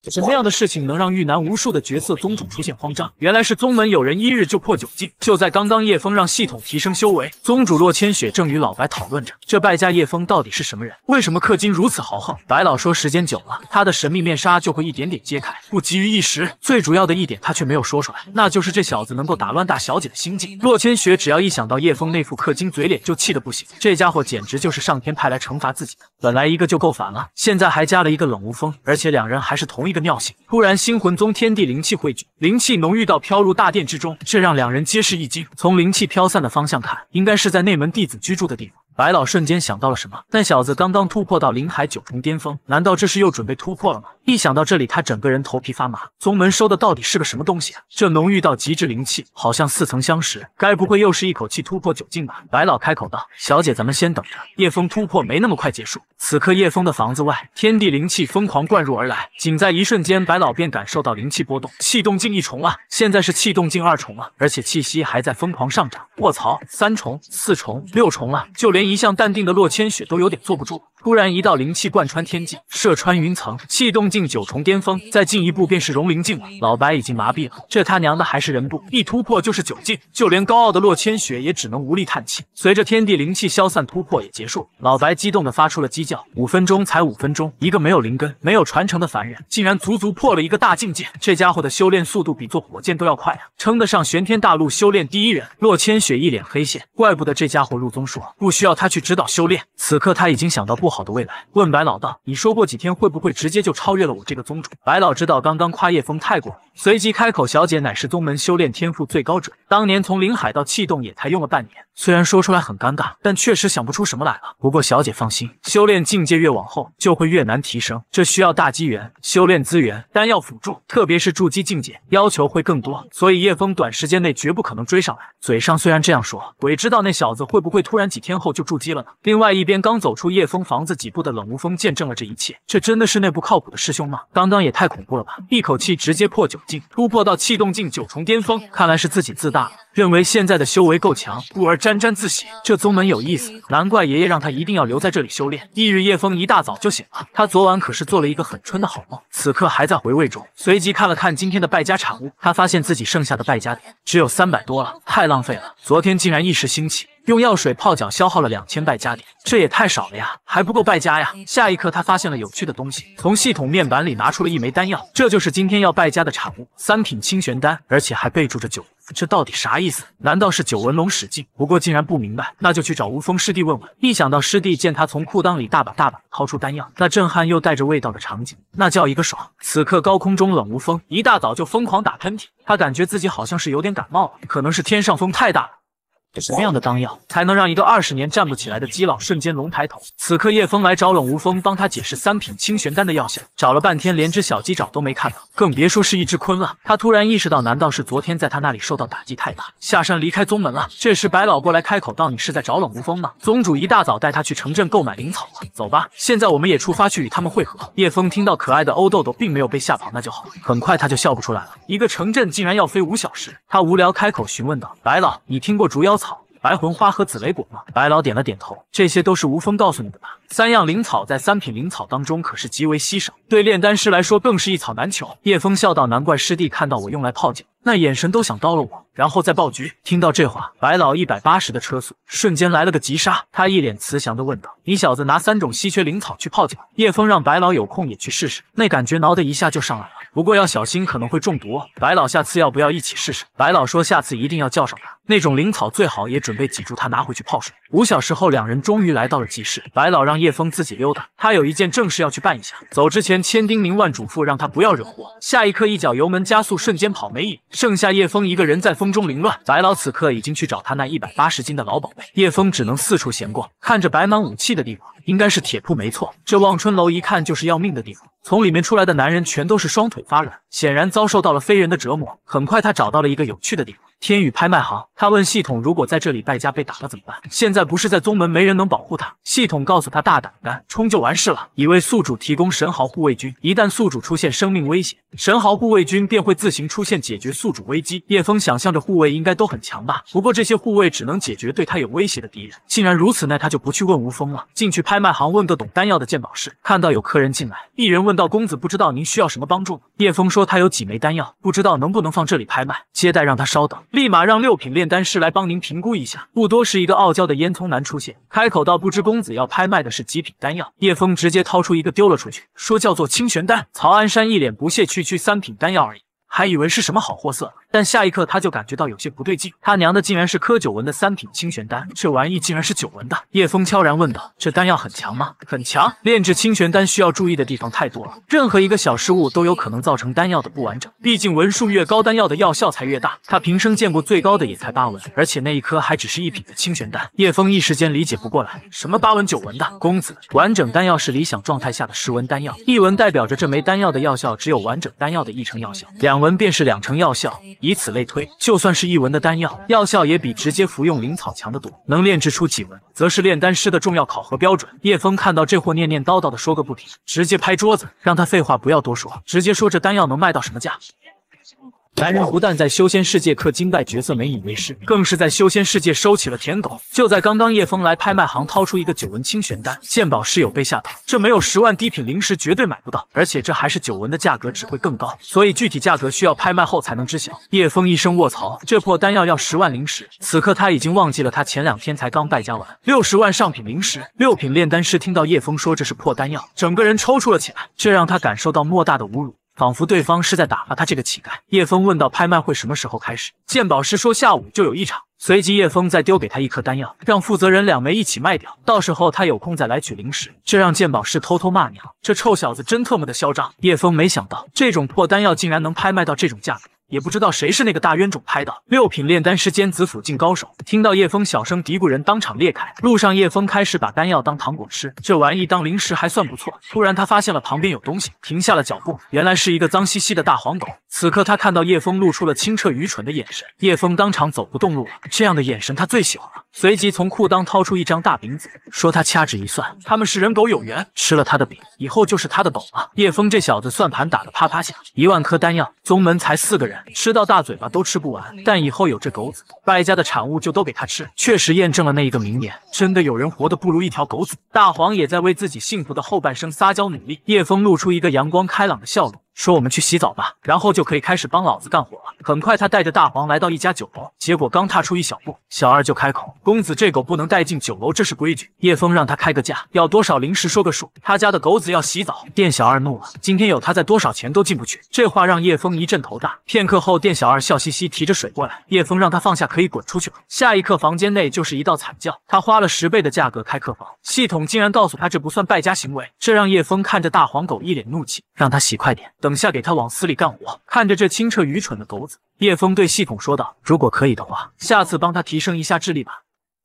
什么样的事情能让玉南无数的角色宗主出现慌张？原来是宗门有人一日就破九境。就在刚刚，叶风让系统提升修为。宗主洛千雪正与老白讨论着，这败家叶风到底是什么人？为什么氪金如此豪横？白老说，时间久了，他的神秘面纱就会一点点揭开，不急于一时。最主要的一点，他却没有说出来，那就是这小子能够打乱大小姐的心境。洛千雪只要一想到叶风那副氪金嘴脸，就气得不行。这家伙简直就是上天派来惩罚自己的。本来一个就够烦了，现在还加了一个冷无风，而且两人还是同一个尿性。突然，星魂宗天地灵气汇聚，灵气浓郁到飘入大殿之中，这让两人皆是一惊。从灵气飘散的方向看，应该是在内门弟子居住的地方。白老瞬间想到了什么？那小子刚刚突破到灵海九重巅峰，难道这是又准备突破了吗？一想到这里，他整个人头皮发麻。宗门收的到底是个什么东西啊？这浓郁到极致灵气，好像似曾相识。该不会又是一口气突破九境吧？白老开口道：“小姐，咱们先等着。叶枫突破没那么快结束。”此刻，叶枫的房子外，天地灵气疯狂灌入而来。仅在一瞬间，白老便感受到灵气波动，气动境一重啊！现在是气动境二重了，而且气息还在疯狂上涨。卧槽！三重、四重、六重了，就连。一向淡定的洛千雪都有点坐不住了。突然，一道灵气贯穿天际，射穿云层。气动境九重巅峰，再进一步便是融灵境了。老白已经麻痹了，这他娘的还是人不？一突破就是九境，就连高傲的洛千雪也只能无力叹气。随着天地灵气消散，突破也结束。老白激动地发出了鸡叫。五分钟才五分钟，一个没有灵根、没有传承的凡人，竟然足足破了一个大境界。这家伙的修炼速度比坐火箭都要快啊，称得上玄天大陆修炼第一人。洛千雪一脸黑线，怪不得这家伙入宗说不需要他去指导修炼，此刻他已经想到不。好。好的未来，问白老道：“你说过几天会不会直接就超越了我这个宗主？”白老知道刚刚夸叶枫太过，随即开口：“小姐乃是宗门修炼天赋最高者，当年从灵海到气动也才用了半年。”虽然说出来很尴尬，但确实想不出什么来了。不过小姐放心，修炼境界越往后就会越难提升，这需要大机缘、修炼资源、丹药辅助，特别是筑基境界要求会更多，所以叶枫短时间内绝不可能追上来。嘴上虽然这样说，鬼知道那小子会不会突然几天后就筑基了呢？另外一边，刚走出叶枫房子几步的冷无风见证了这一切。这真的是那不靠谱的师兄吗？刚刚也太恐怖了吧！一口气直接破九境，突破到气动境九重巅峰。看来是自己自大了，认为现在的修为够强，故而战。沾沾自喜，这宗门有意思，难怪爷爷让他一定要留在这里修炼。翌日夜风一大早就醒了，他昨晚可是做了一个很春的好梦，此刻还在回味中。随即看了看今天的败家产物，他发现自己剩下的败家点只有三百多了，太浪费了。昨天竟然一时兴起用药水泡脚，消耗了两千败家点，这也太少了呀，还不够败家呀。下一刻他发现了有趣的东西，从系统面板里拿出了一枚丹药，这就是今天要败家的产物——三品清玄丹，而且还备注着九。这到底啥意思？难道是九纹龙使进？不过竟然不明白，那就去找无风师弟问问。一想到师弟见他从裤裆里大把大把掏出丹药，那震撼又带着味道的场景，那叫一个爽！此刻高空中冷无风一大早就疯狂打喷嚏，他感觉自己好像是有点感冒了，可能是天上风太大了。什么样的当药才能让一个二十年站不起来的基佬瞬间龙抬头？此刻叶峰来找冷无风，帮他解释三品清玄丹的药效。找了半天，连只小鸡爪都没看到，更别说是一只鲲了。他突然意识到，难道是昨天在他那里受到打击太大，下山离开宗门了？这时白老过来开口道：“你是在找冷无风吗？宗主一大早带他去城镇购买灵草了。走吧，现在我们也出发去与他们会合。”叶峰听到可爱的欧豆豆并没有被吓跑，那就好。很快他就笑不出来了，一个城镇竟然要飞五小时。他无聊开口询问道：“白老，你听过逐妖草？”白魂花和紫雷果吗？白老点了点头，这些都是吴风告诉你的吧？三样灵草在三品灵草当中可是极为稀少，对炼丹师来说更是一草难求。叶枫笑道，难怪师弟看到我用来泡酒，那眼神都想刀了我，然后再爆菊。听到这话，白老一百八十的车速瞬间来了个急刹，他一脸慈祥的问道：“你小子拿三种稀缺灵草去泡脚？”叶枫让白老有空也去试试，那感觉挠的一下就上来了，不过要小心，可能会中毒。白老下次要不要一起试试？白老说下次一定要叫上他。那种灵草最好也准备几株，他拿回去泡水。五小时后，两人终于来到了集市。白老让叶枫自己溜达，他有一件正事要去办一下。走之前千叮咛万嘱咐，让他不要惹祸。下一刻，一脚油门加速，瞬间跑没影。剩下叶枫一个人在风中凌乱。白老此刻已经去找他那一百八十斤的老宝贝，叶枫只能四处闲逛，看着摆满武器的地方，应该是铁铺没错。这望春楼一看就是要命的地方，从里面出来的男人全都是双腿发软，显然遭受到了非人的折磨。很快，他找到了一个有趣的地方。天宇拍卖行，他问系统，如果在这里败家被打了怎么办？现在不是在宗门，没人能保护他。系统告诉他，大胆的冲就完事了。已为宿主提供神豪护卫军，一旦宿主出现生命危险，神豪护卫军便会自行出现解决宿主危机。叶枫想象着护卫应该都很强吧，不过这些护卫只能解决对他有威胁的敌人。竟然如此，那他就不去问吴峰了，进去拍卖行问个懂丹药的鉴宝师。看到有客人进来，一人问道：“公子，不知道您需要什么帮助？”吗？”叶枫说：“他有几枚丹药，不知道能不能放这里拍卖。”接待让他稍等。立马让六品炼丹师来帮您评估一下。不多时，一个傲娇的烟囱男出现，开口道：“不知公子要拍卖的是极品丹药？”叶峰直接掏出一个丢了出去，说：“叫做清玄丹。”曹安山一脸不屑：“区区三品丹药而已，还以为是什么好货色。”但下一刻他就感觉到有些不对劲，他娘的，竟然是柯九文的三品清玄丹，这玩意竟然是九文的！叶峰悄然问道：“这丹药很强吗？”“很强。”炼制清玄丹需要注意的地方太多了，任何一个小失误都有可能造成丹药的不完整。毕竟文数越高，丹药的药效才越大。他平生见过最高的也才八纹，而且那一颗还只是一品的清玄丹。叶峰一时间理解不过来，什么八纹九纹的？公子，完整丹药是理想状态下的十纹丹药，一纹代表着这枚丹药的药效只有完整丹药的一成药效，两纹便是两成药效。以此类推，就算是一文的丹药，药效也比直接服用灵草强得多。能炼制出几文，则是炼丹师的重要考核标准。叶峰看到这货念念叨叨的说个不停，直接拍桌子，让他废话不要多说，直接说这丹药能卖到什么价。男人不但在修仙世界氪金拜角色美女为师，更是在修仙世界收起了舔狗。就在刚刚，叶枫来拍卖行掏出一个九纹清玄丹，鉴宝室友被吓到，这没有十万低品灵石绝对买不到，而且这还是九纹的价格，只会更高，所以具体价格需要拍卖后才能知晓。叶枫一声卧槽，这破丹药要十万灵石！此刻他已经忘记了他前两天才刚败家完六十万上品灵石。六品炼丹师听到叶峰说这是破丹药，整个人抽搐了起来，这让他感受到莫大的侮辱。仿佛对方是在打发他这个乞丐。叶枫问道：“拍卖会什么时候开始？”鉴宝师说：“下午就有一场。”随即叶枫再丢给他一颗丹药，让负责人两枚一起卖掉，到时候他有空再来取零食。这让鉴宝师偷偷骂娘：“这臭小子真特么的嚣张！”叶枫没想到这种破丹药竟然能拍卖到这种价格。也不知道谁是那个大冤种拍的六品炼丹师兼紫府境高手，听到叶枫小声嘀咕，人当场裂开。路上，叶枫开始把丹药当糖果吃，这玩意当零食还算不错。突然，他发现了旁边有东西，停下了脚步。原来是一个脏兮兮的大黄狗。此刻，他看到叶枫露出了清澈愚蠢的眼神，叶枫当场走不动路了。这样的眼神，他最喜欢了。随即从裤裆掏出一张大饼子，说：“他掐指一算，他们是人狗有缘，吃了他的饼以后就是他的狗了。”叶枫这小子算盘打得啪啪响，一万颗丹药，宗门才四个人，吃到大嘴巴都吃不完。但以后有这狗子，败家的产物就都给他吃。确实验证了那一个名言，真的有人活得不如一条狗子。大黄也在为自己幸福的后半生撒娇努力。叶枫露出一个阳光开朗的笑容。说我们去洗澡吧，然后就可以开始帮老子干活了。很快，他带着大黄来到一家酒楼，结果刚踏出一小步，小二就开口：“公子，这狗不能带进酒楼，这是规矩。”叶枫让他开个价，要多少零食说个数。他家的狗子要洗澡，店小二怒了：“今天有他在，多少钱都进不去。”这话让叶枫一阵头大。片刻后，店小二笑嘻嘻提着水过来，叶枫让他放下，可以滚出去了。下一刻，房间内就是一道惨叫。他花了十倍的价格开客房，系统竟然告诉他这不算败家行为，这让叶枫看着大黄狗一脸怒气，让他洗快点。等下给他往死里干活。看着这清澈愚蠢的狗子，叶峰对系统说道：“如果可以的话，下次帮他提升一下智力吧。”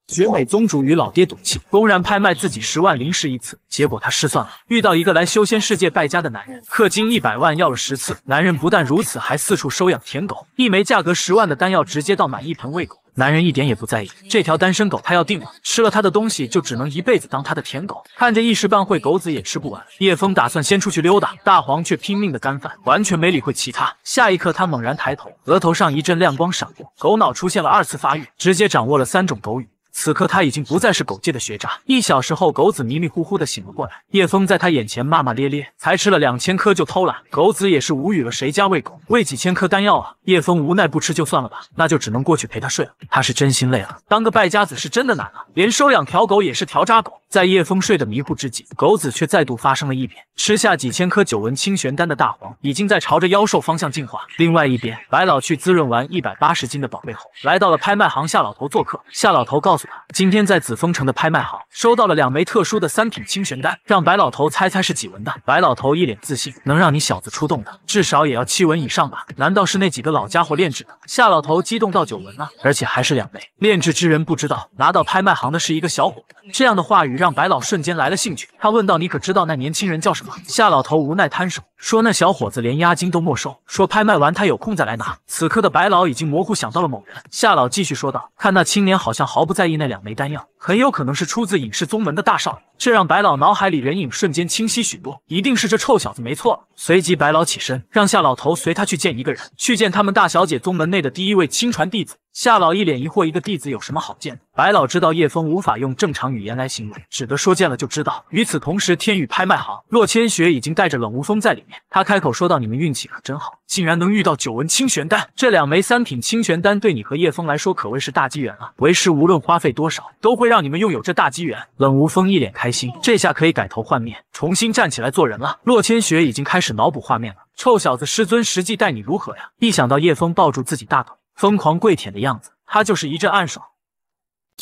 绝美宗主与老爹赌气，公然拍卖自己十万灵石一次，结果他失算了，遇到一个来修仙世界败家的男人，氪金一百万要了十次。男人不但如此，还四处收养舔狗，一枚价格十万的丹药直接倒满一盆喂狗。男人一点也不在意，这条单身狗他要定了。吃了他的东西，就只能一辈子当他的舔狗。看着一时半会狗子也吃不完，叶枫打算先出去溜达。大黄却拼命的干饭，完全没理会其他。下一刻，他猛然抬头，额头上一阵亮光闪过，狗脑出现了二次发育，直接掌握了三种狗语。此刻他已经不再是狗界的学渣。一小时后，狗子迷迷糊糊的醒了过来，叶枫在他眼前骂骂咧咧：“才吃了两千颗就偷懒。”狗子也是无语了，谁家喂狗喂几千颗丹药啊？叶枫无奈，不吃就算了吧，那就只能过去陪他睡了。他是真心累了，当个败家子是真的难啊，连收养条狗也是条渣狗。在叶枫睡得迷糊之际，狗子却再度发生了异变，吃下几千颗九纹清玄丹的大黄，已经在朝着妖兽方向进化。另外一边，白老去滋润完一百八十斤的宝贝后，来到了拍卖行夏老头做客。夏老头告诉。今天在紫风城的拍卖行，收到了两枚特殊的三品清玄丹，让白老头猜猜是几文的。白老头一脸自信，能让你小子出动的，至少也要七文以上吧？难道是那几个老家伙炼制的？夏老头激动到九文了，而且还是两枚。炼制之人不知道，拿到拍卖行的是一个小伙子。这样的话语让白老瞬间来了兴趣，他问道：“你可知道那年轻人叫什么？”夏老头无奈摊手。说那小伙子连押金都没收，说拍卖完他有空再来拿。此刻的白老已经模糊想到了某人。夏老继续说道：“看那青年好像毫不在意那两枚丹药。”很有可能是出自隐世宗门的大少爷，这让白老脑海里人影瞬间清晰许多，一定是这臭小子没错了。随即白老起身，让夏老头随他去见一个人，去见他们大小姐宗门内的第一位亲传弟子。夏老一脸疑惑，一个弟子有什么好见？的？白老知道叶枫无法用正常语言来形容，只得说见了就知道。与此同时，天宇拍卖行，洛千雪已经带着冷无风在里面，他开口说道：“你们运气可真好，竟然能遇到九纹清玄丹这两枚三品清玄丹，对你和叶枫来说可谓是大机缘啊！为师无论花费多少，都会让。”让你们拥有这大机缘，冷无风一脸开心，这下可以改头换面，重新站起来做人了。洛千雪已经开始脑补画面了，臭小子，师尊实际待你如何呀？一想到叶枫抱住自己大腿，疯狂跪舔的样子，他就是一阵暗爽。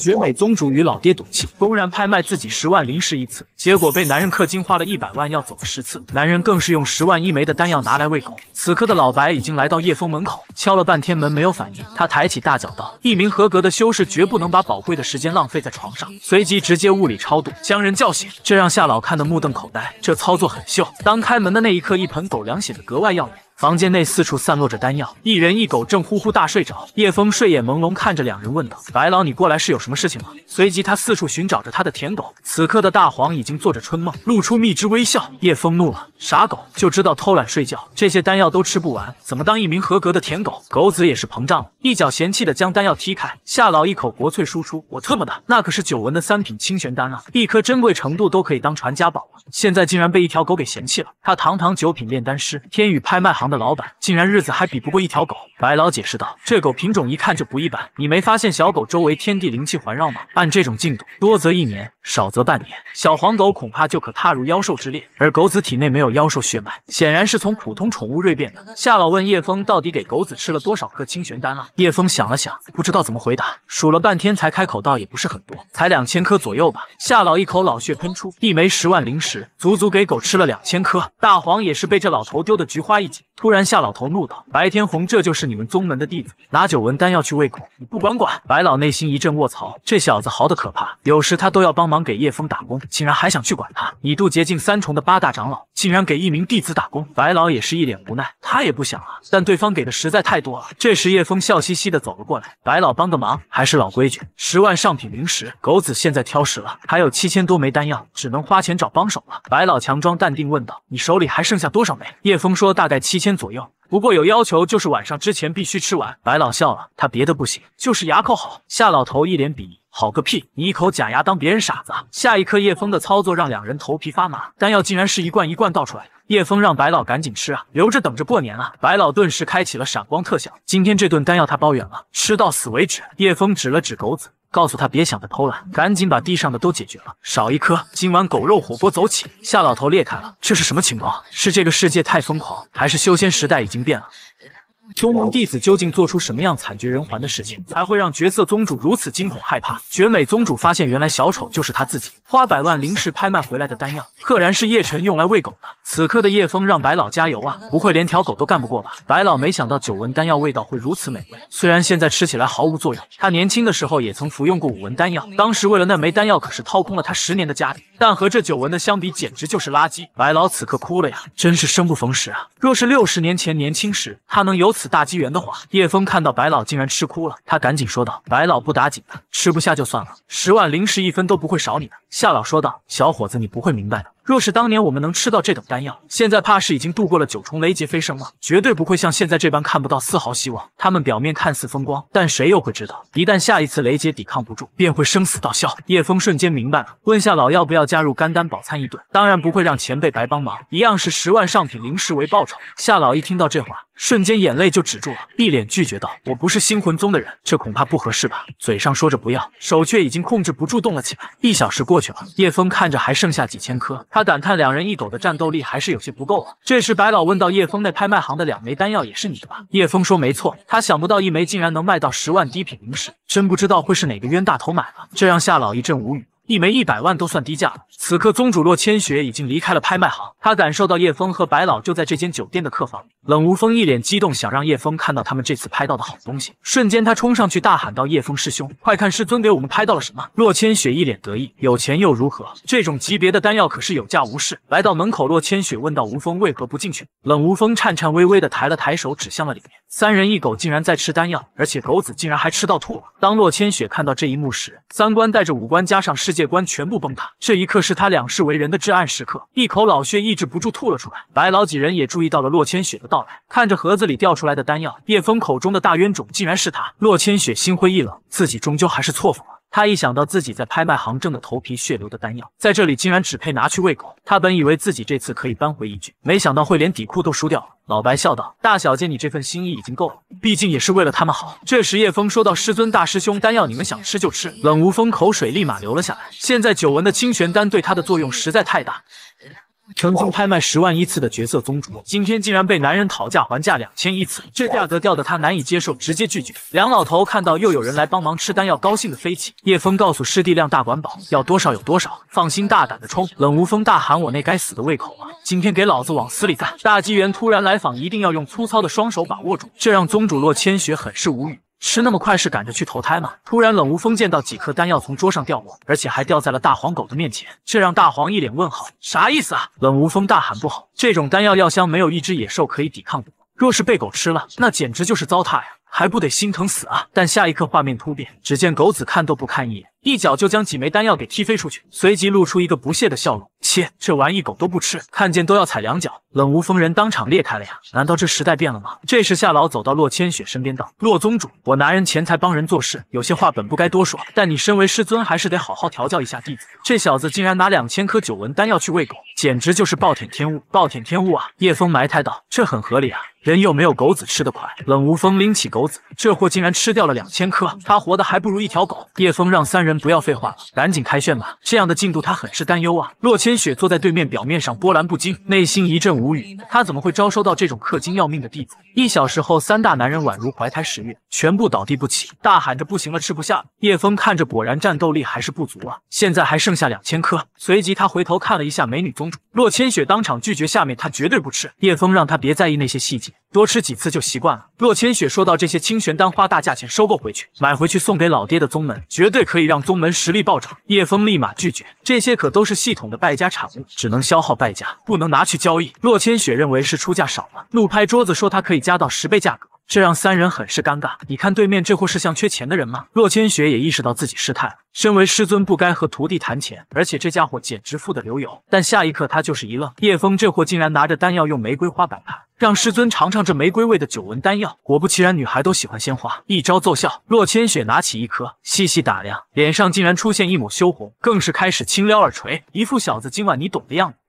绝美宗主与老爹赌气，公然拍卖自己十万灵石一次，结果被男人氪金花了一百万，要走了十次。男人更是用十万一枚的丹药拿来喂狗。此刻的老白已经来到叶枫门口，敲了半天门没有反应，他抬起大脚道：“一名合格的修士绝不能把宝贵的时间浪费在床上。”随即直接物理超度，将人叫醒。这让夏老看得目瞪口呆，这操作很秀。当开门的那一刻，一盆狗粮显得格外耀眼。房间内四处散落着丹药，一人一狗正呼呼大睡着。叶枫睡眼朦胧，看着两人问道：“白老，你过来是有什么事情吗？”随即他四处寻找着他的舔狗。此刻的大黄已经做着春梦，露出蜜汁微笑。叶枫怒了，傻狗就知道偷懒睡觉，这些丹药都吃不完，怎么当一名合格的舔狗？狗子也是膨胀了，一脚嫌弃的将丹药踢开。夏老一口国粹输出，我特么的，那可是九纹的三品清玄丹啊，一颗珍贵程度都可以当传家宝了，现在竟然被一条狗给嫌弃了！他堂堂九品炼丹师，天宇拍卖行。的老板竟然日子还比不过一条狗，白老解释道：“这狗品种一看就不一般，你没发现小狗周围天地灵气环绕吗？按这种进度，多则一年。”少则半年，小黄狗恐怕就可踏入妖兽之列。而狗子体内没有妖兽血脉，显然是从普通宠物锐变的。夏老问叶枫到底给狗子吃了多少颗清玄丹啊？叶枫想了想，不知道怎么回答，数了半天才开口道，也不是很多，才两千颗左右吧。夏老一口老血喷出，一枚十万灵石，足足给狗吃了两千颗。大黄也是被这老头丢的菊花一紧，突然夏老头怒道，白天鸿，这就是你们宗门的弟子，拿九纹丹药去喂狗，你不管管？白老内心一阵卧槽，这小子豪的可怕，有时他都要帮。忙给叶峰打工，竟然还想去管他。已渡劫近三重的八大长老，竟然给一名弟子打工。白老也是一脸无奈，他也不想啊，但对方给的实在太多了。这时叶峰笑嘻嘻的走了过来，白老帮个忙，还是老规矩，十万上品灵石。狗子现在挑食了，还有七千多枚丹药，只能花钱找帮手了。白老强装淡定问道，你手里还剩下多少枚？叶峰说大概七千左右，不过有要求，就是晚上之前必须吃完。白老笑了，他别的不行，就是牙口好。夏老头一脸鄙夷。好个屁！你一口假牙当别人傻子啊！下一刻，叶枫的操作让两人头皮发麻，丹药竟然是一罐一罐倒出来的。叶枫让白老赶紧吃啊，留着等着过年啊！白老顿时开启了闪光特效，今天这顿丹药他包圆了，吃到死为止。叶枫指了指狗子，告诉他别想着偷懒，赶紧把地上的都解决了，少一颗，今晚狗肉火锅走起！夏老头裂开了，这是什么情况？是这个世界太疯狂，还是修仙时代已经变了？宗门弟子究竟做出什么样惨绝人寰的事情，才会让绝色宗主如此惊恐害怕？绝美宗主发现，原来小丑就是他自己，花百万灵石拍卖回来的丹药，赫然是叶晨用来喂狗的。此刻的叶枫让白老加油啊！不会连条狗都干不过吧？白老没想到九纹丹药味道会如此美味，虽然现在吃起来毫无作用，他年轻的时候也曾服用过五纹丹药，当时为了那枚丹药，可是掏空了他十年的家底。但和这九纹的相比，简直就是垃圾。白老此刻哭了呀，真是生不逢时啊！若是六十年前年轻时，他能有此。此大机缘的话，叶枫看到白老竟然吃哭了，他赶紧说道：“白老不打紧的，吃不下就算了，十万灵石一分都不会少你的。”夏老说道：“小伙子，你不会明白的。”若是当年我们能吃到这等丹药，现在怕是已经度过了九重雷劫飞升了，绝对不会像现在这般看不到丝毫希望。他们表面看似风光，但谁又会知道，一旦下一次雷劫抵抗不住，便会生死道消。叶枫瞬间明白了，问夏老要不要加入甘丹饱餐一顿？当然不会让前辈白帮忙，一样是十万上品灵石为报酬。夏老一听到这话，瞬间眼泪就止住了，一脸拒绝道：“我不是星魂宗的人，这恐怕不合适吧。”嘴上说着不要，手却已经控制不住动了起来。一小时过去了，叶枫看着还剩下几千颗。他感叹：“两人一狗的战斗力还是有些不够啊。”这时，白老问道：“叶峰，那拍卖行的两枚丹药也是你的吧？”叶峰说：“没错。”他想不到一枚竟然能卖到十万低品灵石，真不知道会是哪个冤大头买了，这让夏老一阵无语。一枚一百万都算低价了。此刻，宗主洛千雪已经离开了拍卖行，他感受到叶峰和白老就在这间酒店的客房。冷无风一脸激动，想让叶峰看到他们这次拍到的好东西。瞬间，他冲上去大喊道：“叶峰师兄，快看，师尊给我们拍到了什么！”洛千雪一脸得意，有钱又如何？这种级别的丹药可是有价无市。来到门口，洛千雪问道：“无风，为何不进去？”冷无风颤颤巍巍的抬了抬手，指向了里面。三人一狗竟然在吃丹药，而且狗子竟然还吃到吐了。当洛千雪看到这一幕时，三观带着五官加上是。世界观全部崩塌，这一刻是他两世为人的至暗时刻，一口老血抑制不住吐了出来。白老几人也注意到了洛千雪的到来，看着盒子里掉出来的丹药，叶峰口中的大冤种竟然是他。洛千雪心灰意冷，自己终究还是错付了。他一想到自己在拍卖行挣的头皮血流的丹药，在这里竟然只配拿去喂狗，他本以为自己这次可以扳回一局，没想到会连底裤都输掉了。老白笑道：“大小姐，你这份心意已经够了，毕竟也是为了他们好。”这时叶峰说道：“师尊，大师兄，丹药你们想吃就吃。”冷无风口水立马流了下来。现在九纹的清玄丹对他的作用实在太大。曾经拍卖十万一次的角色宗主，今天竟然被男人讨价还价两千一次，这价格掉的他难以接受，直接拒绝。梁老头看到又有人来帮忙吃丹药，高兴的飞起。叶峰告诉师弟量大管饱，要多少有多少，放心大胆的冲。冷无风大喊我那该死的胃口啊！今天给老子往死里干！大机缘突然来访，一定要用粗糙的双手把握住。这让宗主洛千雪很是无语。吃那么快？是赶着去投胎吗？突然，冷无风见到几颗丹药从桌上掉落，而且还掉在了大黄狗的面前，这让大黄一脸问号，啥意思啊？冷无风大喊不好，这种丹药药箱没有一只野兽可以抵抗的，若是被狗吃了，那简直就是糟蹋呀，还不得心疼死啊？但下一刻画面突变，只见狗子看都不看一眼。一脚就将几枚丹药给踢飞出去，随即露出一个不屑的笑容。切，这玩意狗都不吃，看见都要踩两脚。冷无风人当场裂开了呀！难道这时代变了吗？这时夏老走到洛千雪身边道：“洛宗主，我拿人钱财帮人做事，有些话本不该多说，但你身为师尊，还是得好好调教一下弟子。这小子竟然拿两千颗九纹丹药去喂狗，简直就是暴殄天物！暴殄天物啊！”叶枫埋汰道：“这很合理啊，人又没有狗子吃得快。”冷无风拎起狗子，这货竟然吃掉了两千颗，他活的还不如一条狗。叶枫让三人。人不要废话了，赶紧开炫吧！这样的进度他很是担忧啊。洛千雪坐在对面，表面上波澜不惊，内心一阵无语。他怎么会招收到这种氪金要命的弟子？一小时后，三大男人宛如怀胎十月，全部倒地不起，大喊着不行了，吃不下了。叶枫看着，果然战斗力还是不足啊。现在还剩下两千颗，随即他回头看了一下美女宗主。洛千雪当场拒绝，下面他绝对不吃。叶枫让他别在意那些细节，多吃几次就习惯了。洛千雪说到这些清玄丹，花大价钱收购回去，买回去送给老爹的宗门，绝对可以让宗门实力暴涨。叶枫立马拒绝，这些可都是系统的败家产物，只能消耗败家，不能拿去交易。洛千雪认为是出价少了，怒拍桌子说他可以加到十倍价格。这让三人很是尴尬。你看对面这货是像缺钱的人吗？洛千雪也意识到自己失态了，身为师尊不该和徒弟谈钱，而且这家伙简直富得流油。但下一刻他就是一愣，叶枫这货竟然拿着丹药用玫瑰花摆盘，让师尊尝尝这玫瑰味的九纹丹药。果不其然，女孩都喜欢鲜花，一招奏效。洛千雪拿起一颗，细细打量，脸上竟然出现一抹羞红，更是开始轻撩耳垂，一副小子今晚你懂的样子。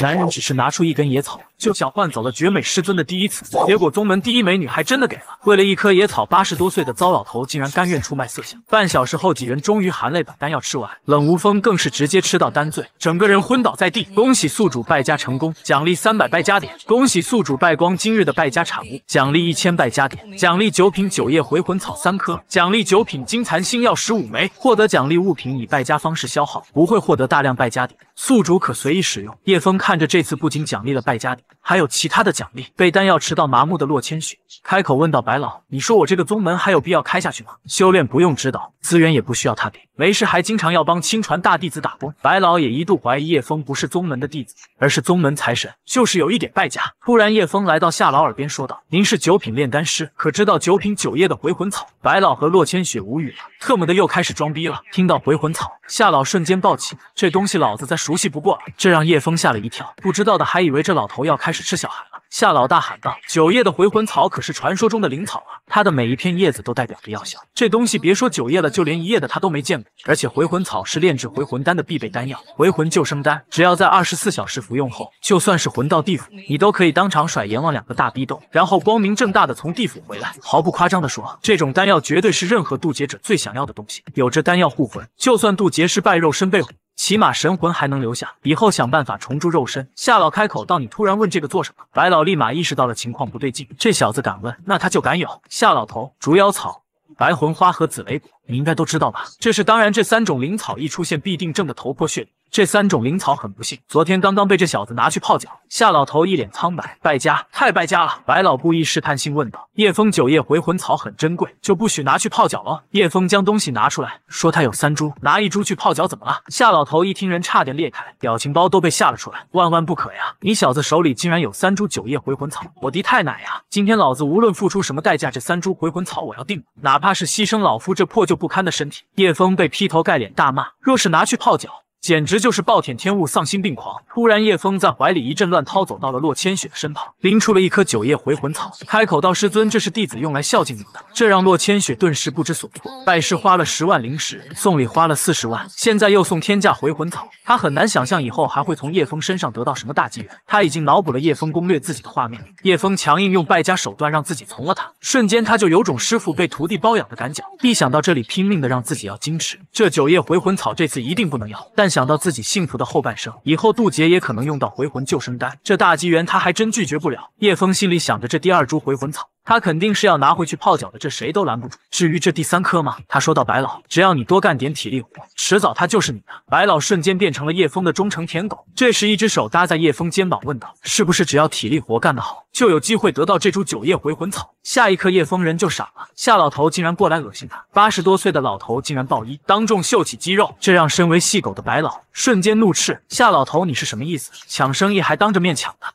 男人只是拿出一根野草，就想换走了绝美师尊的第一次，结果宗门第一美女还真的给了。为了一颗野草，八十多岁的糟老头竟然甘愿出卖色相。半小时后，几人终于含泪把丹药吃完，冷无风更是直接吃到丹醉，整个人昏倒在地。恭喜宿主败家成功，奖励三百败家点。恭喜宿主败光今日的败家产物，奖励一千败家点，奖励九品九叶回魂草三颗，奖励九品金蚕星药十五枚。获得奖励物品以败家方式消耗，不会获得大量败家点，宿主可随意使用。叶风看。看着这次不仅奖励了败家点，还有其他的奖励，被丹药吃到麻木的洛千雪开口问道：“白老，你说我这个宗门还有必要开下去吗？修炼不用指导，资源也不需要他给。”没事，还经常要帮亲传大弟子打工。白老也一度怀疑叶枫不是宗门的弟子，而是宗门财神，就是有一点败家。突然，叶枫来到夏老耳边说道：“您是九品炼丹师，可知道九品九叶的回魂草？”白老和洛千雪无语了，特么的又开始装逼了。听到回魂草，夏老瞬间暴起，这东西老子再熟悉不过了。这让叶枫吓了一跳，不知道的还以为这老头要开始吃小孩了。夏老大喊道：“九叶的回魂草可是传说中的灵草啊，它的每一片叶子都代表着药效。这东西别说九叶了，就连一叶的他都没见过。而且回魂草是炼制回魂丹的必备丹药，回魂救生丹，只要在二十四小时服用后，就算是魂到地府，你都可以当场甩阎王两个大逼斗，然后光明正大的从地府回来。毫不夸张的说，这种丹药绝对是任何渡劫者最想要的东西。有着丹药护魂，就算渡劫失败，肉身被毁。”起码神魂还能留下，以后想办法重铸肉身。夏老开口道：“你突然问这个做什么？”白老立马意识到了情况不对劲，这小子敢问，那他就敢有。夏老头，竹妖草、白魂花和紫雷果，你应该都知道吧？这是当然，这三种灵草一出现，必定挣得头破血流。这三种灵草很不幸，昨天刚刚被这小子拿去泡脚。夏老头一脸苍白，败家，太败家了！白老故意试探性问道：“叶枫，九叶回魂草很珍贵，就不许拿去泡脚了？”叶枫将东西拿出来，说：“他有三株，拿一株去泡脚怎么了？”夏老头一听，人差点裂开，表情包都被吓了出来，万万不可呀！你小子手里竟然有三株九叶回魂草，我的太奶呀！今天老子无论付出什么代价，这三株回魂草我要定了，哪怕是牺牲老夫这破旧不堪的身体！叶枫被劈头盖脸大骂：“若是拿去泡脚。”简直就是暴殄天物，丧心病狂！突然，叶枫在怀里一阵乱掏，走到了洛千雪的身旁，拎出了一颗九叶回魂草，开口道：“师尊，这是弟子用来孝敬您的。”这让洛千雪顿时不知所措。拜师花了十万灵石，送礼花了四十万，现在又送天价回魂草，他很难想象以后还会从叶枫身上得到什么大机缘。他已经脑补了叶枫攻略自己的画面，叶枫强硬用败家手段让自己从了他，瞬间他就有种师傅被徒弟包养的感脚。一想到这里，拼命的让自己要矜持。这九叶回魂草这次一定不能要，但。想到自己幸福的后半生，以后渡劫也可能用到回魂救生丹，这大机缘他还真拒绝不了。叶枫心里想着这第二株回魂草。他肯定是要拿回去泡脚的，这谁都拦不住。至于这第三颗吗？他说道：“白老，只要你多干点体力活，迟早他就是你的。”白老瞬间变成了叶枫的忠诚舔狗。这时，一只手搭在叶枫肩膀，问道：“是不是只要体力活干得好，就有机会得到这株九叶回魂草？”下一刻，叶枫人就傻了，夏老头竟然过来恶心他。八十多岁的老头竟然暴衣，当众秀起肌肉，这让身为细狗的白老瞬间怒斥：“夏老头，你是什么意思？抢生意还当着面抢的！”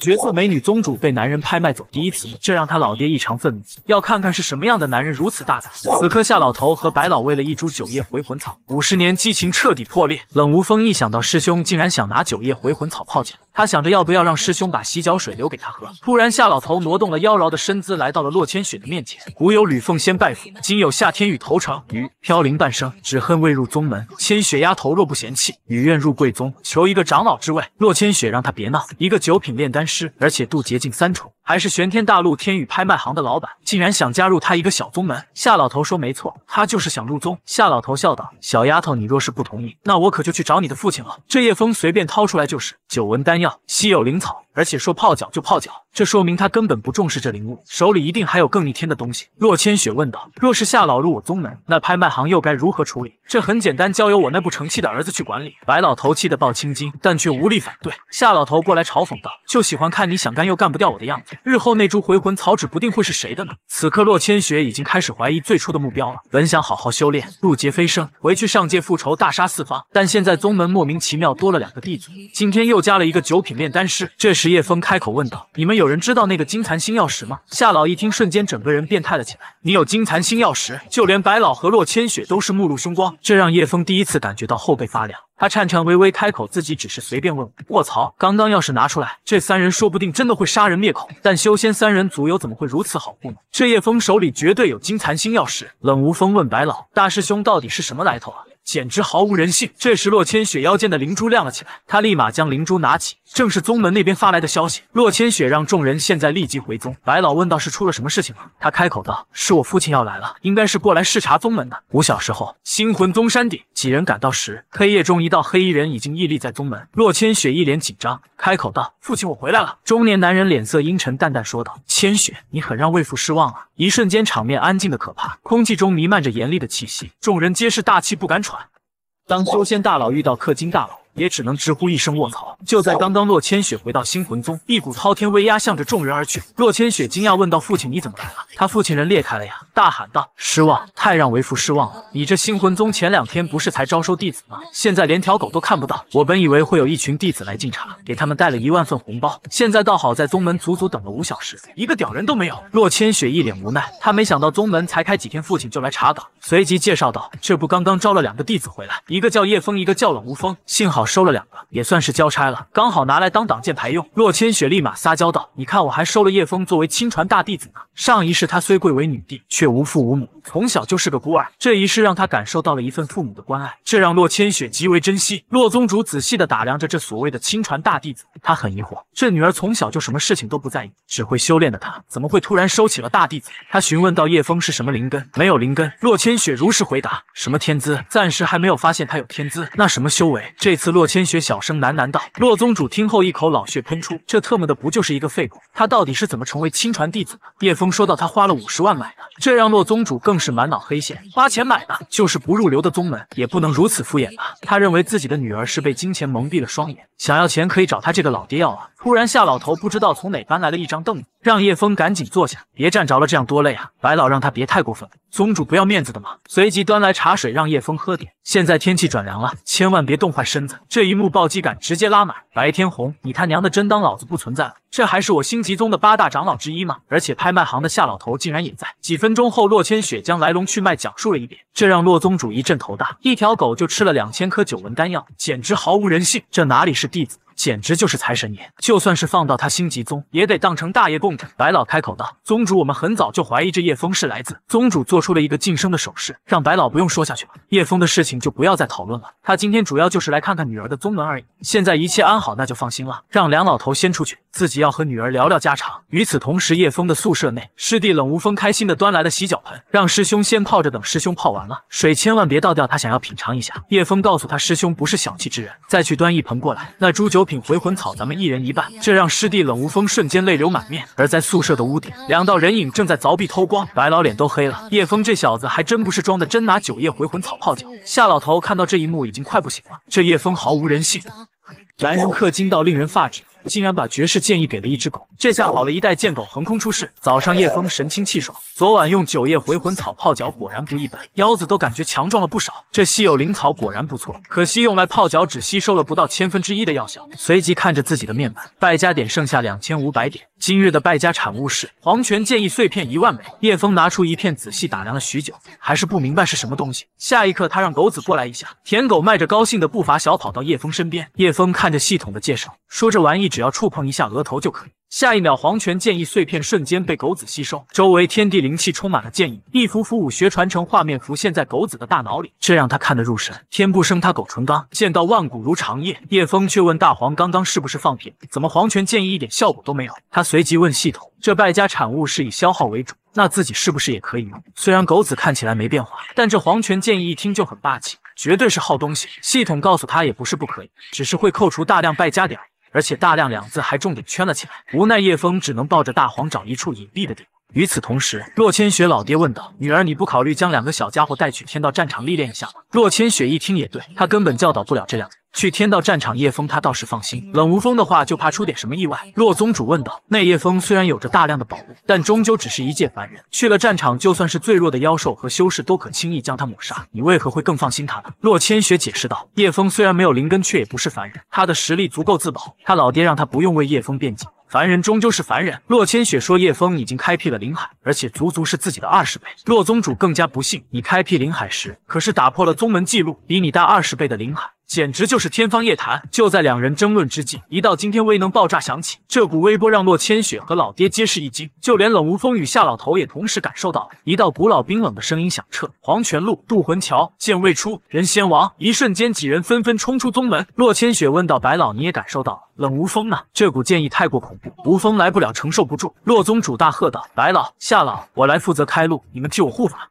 绝色美女宗主被男人拍卖走，第一次，这让他老爹异常愤怒，要看看是什么样的男人如此大胆。此刻夏老头和白老为了一株九叶回魂草，五十年激情彻底破裂。冷无风一想到师兄竟然想拿九叶回魂草泡脚，他想着要不要让师兄把洗脚水留给他喝。突然，夏老头挪动了妖娆的身姿，来到了洛千雪的面前。古有吕奉先拜府，今有夏天雨投诚。雨飘零半生，只恨未入宗门。千雪丫头若不嫌弃，雨愿入贵宗，求一个长老之位。洛千雪让他别闹，一个九品炼丹师，而且渡劫境三重，还是玄天大陆天宇拍卖行的老板，竟然想加入他一个小宗门。夏老头说：“没错，他就是想入宗。”夏老头笑道：“小丫头，你若是不同意，那我可就去找你的父亲了。”这叶风随便掏出来就是九纹丹药。稀有灵草，而且说泡脚就泡脚。这说明他根本不重视这灵物，手里一定还有更逆天的东西。洛千雪问道：“若是夏老入我宗门，那拍卖行又该如何处理？”这很简单，交由我那不成器的儿子去管理。白老头气得爆青筋，但却无力反对。夏老头过来嘲讽道：“就喜欢看你想干又干不掉我的样子。日后那株回魂草指不定会是谁的呢？”此刻，洛千雪已经开始怀疑最初的目标了。本想好好修炼，入劫飞升，回去上界复仇，大杀四方。但现在宗门莫名其妙多了两个弟子，今天又加了一个九品炼丹师。这时，叶峰开口问道：“你们有？”有人知道那个金蚕星曜石吗？夏老一听，瞬间整个人变态了起来。你有金蚕星曜石，就连白老和洛千雪都是目露凶光，这让叶枫第一次感觉到后背发凉。他颤颤巍巍开口：“自己只是随便问。”卧槽，刚刚要是拿出来，这三人说不定真的会杀人灭口。但修仙三人组又怎么会如此好糊呢？这叶枫手里绝对有金蚕星曜石。冷无风问白老大师兄：“到底是什么来头啊？”简直毫无人性。这时，洛千雪腰间的灵珠亮了起来，她立马将灵珠拿起，正是宗门那边发来的消息。洛千雪让众人现在立即回宗。白老问道：“是出了什么事情吗？”他开口道：“是我父亲要来了，应该是过来视察宗门的。”五小时后，星魂宗山顶，几人赶到时，黑夜中一道黑衣人已经屹立在宗门。洛千雪一脸紧张，开口道：“父亲，我回来了。”中年男人脸色阴沉，淡淡说道：“千雪，你很让魏父失望啊。”一瞬间，场面安静的可怕，空气中弥漫着严厉的气息，众人皆是大气不敢喘。当修仙大佬遇到氪金大佬。也只能直呼一声卧槽！就在刚刚，洛千雪回到星魂宗，一股滔天威压向着众人而去。洛千雪惊讶问道：“父亲，你怎么来了？他父亲人裂开了呀！”大喊道：“失望，太让为父失望了！你这星魂宗前两天不是才招收弟子吗？现在连条狗都看不到。我本以为会有一群弟子来敬茶，给他们带了一万份红包，现在倒好，在宗门足足等了五小时，一个屌人都没有。”洛千雪一脸无奈，他没想到宗门才开几天，父亲就来查岗，随即介绍道：“这不刚刚招了两个弟子回来，一个叫叶风，一个叫冷无风，幸好。”收了两个，也算是交差了，刚好拿来当挡箭牌用。洛千雪立马撒娇道：“你看，我还收了叶枫作为亲传大弟子呢。上一世他虽贵为女帝，却无父无母，从小就是个孤儿。这一世让他感受到了一份父母的关爱，这让洛千雪极为珍惜。”洛宗主仔细的打量着这所谓的亲传大弟子，他很疑惑，这女儿从小就什么事情都不在意，只会修炼的她，怎么会突然收起了大弟子？他询问到：“叶枫是什么灵根？没有灵根？”洛千雪如实回答：“什么天资？暂时还没有发现他有天资。那什么修为？这次。”洛千雪小声喃喃道：“洛宗主听后一口老血喷出，这特么的不就是一个废物？他到底是怎么成为亲传弟子的？”叶枫说道：“他花了五十万买的。”这让洛宗主更是满脑黑线，花钱买的，就是不入流的宗门也不能如此敷衍吧？他认为自己的女儿是被金钱蒙蔽了双眼，想要钱可以找他这个老爹要啊。突然，夏老头不知道从哪搬来了一张凳子，让叶枫赶紧坐下，别站着了，这样多累啊！白老让他别太过分，宗主不要面子的吗？随即端来茶水，让叶枫喝点。现在天气转凉了，千万别冻坏身子。这一幕暴击感直接拉满！白天红，你他娘的真当老子不存在了？这还是我星极宗的八大长老之一吗？而且拍卖行的夏老头竟然也在。几分钟后，洛千雪将来龙去脉讲述了一遍，这让洛宗主一阵头大。一条狗就吃了两千颗九纹丹药，简直毫无人性。这哪里是弟子？简直就是财神爷，就算是放到他星级宗，也得当成大爷供着。白老开口道：“宗主，我们很早就怀疑这叶枫是来自……”宗主做出了一个晋升的手势，让白老不用说下去了。叶枫的事情就不要再讨论了，他今天主要就是来看看女儿的宗门而已。现在一切安好，那就放心了。让梁老头先出去，自己要和女儿聊聊家常。与此同时，叶枫的宿舍内，师弟冷无风开心的端来了洗脚盆，让师兄先泡着，等师兄泡完了，水千万别倒掉，他想要品尝一下。叶枫告诉他，师兄不是小气之人，再去端一盆过来。那朱九。品回魂草，咱们一人一半，这让师弟冷无风瞬间泪流满面。而在宿舍的屋顶，两道人影正在凿壁偷光，白老脸都黑了。叶枫这小子还真不是装的，真拿九叶回魂草泡脚。夏老头看到这一幕，已经快不行了。这叶枫毫无人性，男人氪金到令人发指。竟然把绝世剑意给了一只狗，这下好了，一代剑狗横空出世。早上叶枫神清气爽，昨晚用九叶回魂草泡脚，果然不一般，腰子都感觉强壮了不少。这稀有灵草果然不错，可惜用来泡脚只吸收了不到千分之一的药效。随即看着自己的面板，败家点剩下两千五百点。今日的败家产物是黄泉剑意碎片一万枚。叶枫拿出一片，仔细打量了许久，还是不明白是什么东西。下一刻，他让狗子过来一下。舔狗迈着高兴的步伐小跑到叶枫身边。叶枫看着系统的介绍，说：“这玩意只要触碰一下额头就可以。”下一秒，黄泉剑意碎片瞬间被狗子吸收，周围天地灵气充满了剑意，一幅幅武学传承画面浮现在狗子的大脑里，这让他看得入神。天不生他狗唇刚，剑到万古如长夜。叶风却问大黄，刚刚是不是放屁？怎么黄泉剑意一点效果都没有？他随即问系统，这败家产物是以消耗为主，那自己是不是也可以用？虽然狗子看起来没变化，但这黄泉剑意一听就很霸气，绝对是好东西。系统告诉他也不是不可以，只是会扣除大量败家点。而且“大量”两字还重点圈了起来，无奈叶枫只能抱着大黄找一处隐蔽的地方。与此同时，洛千雪老爹问道：“女儿，你不考虑将两个小家伙带去天道战场历练一下吗？”洛千雪一听也对，她根本教导不了这两个。去天道战场，叶风他倒是放心，冷无风的话就怕出点什么意外。洛宗主问道：“那叶风虽然有着大量的宝物，但终究只是一介凡人，去了战场，就算是最弱的妖兽和修士都可轻易将他抹杀。你为何会更放心他呢？”洛千雪解释道：“叶风虽然没有灵根，却也不是凡人，他的实力足够自保。他老爹让他不用为叶风辩解，凡人终究是凡人。”洛千雪说：“叶风已经开辟了灵海，而且足足是自己的二十倍。”洛宗主更加不信：“你开辟灵海时可是打破了宗门记录，比你大二十倍的灵海。”简直就是天方夜谭。就在两人争论之际，一道惊天威能爆炸响起，这股微波让洛千雪和老爹皆是一惊，就连冷无风与夏老头也同时感受到了。一道古老冰冷的声音响彻黄泉路渡魂桥，剑未出人先亡。一瞬间，几人纷纷冲出宗门。洛千雪问道：“白老，你也感受到了？冷无风呢？这股剑意太过恐怖，无风来不了，承受不住。”洛宗主大喝道：“白老，夏老，我来负责开路，你们替我护法。”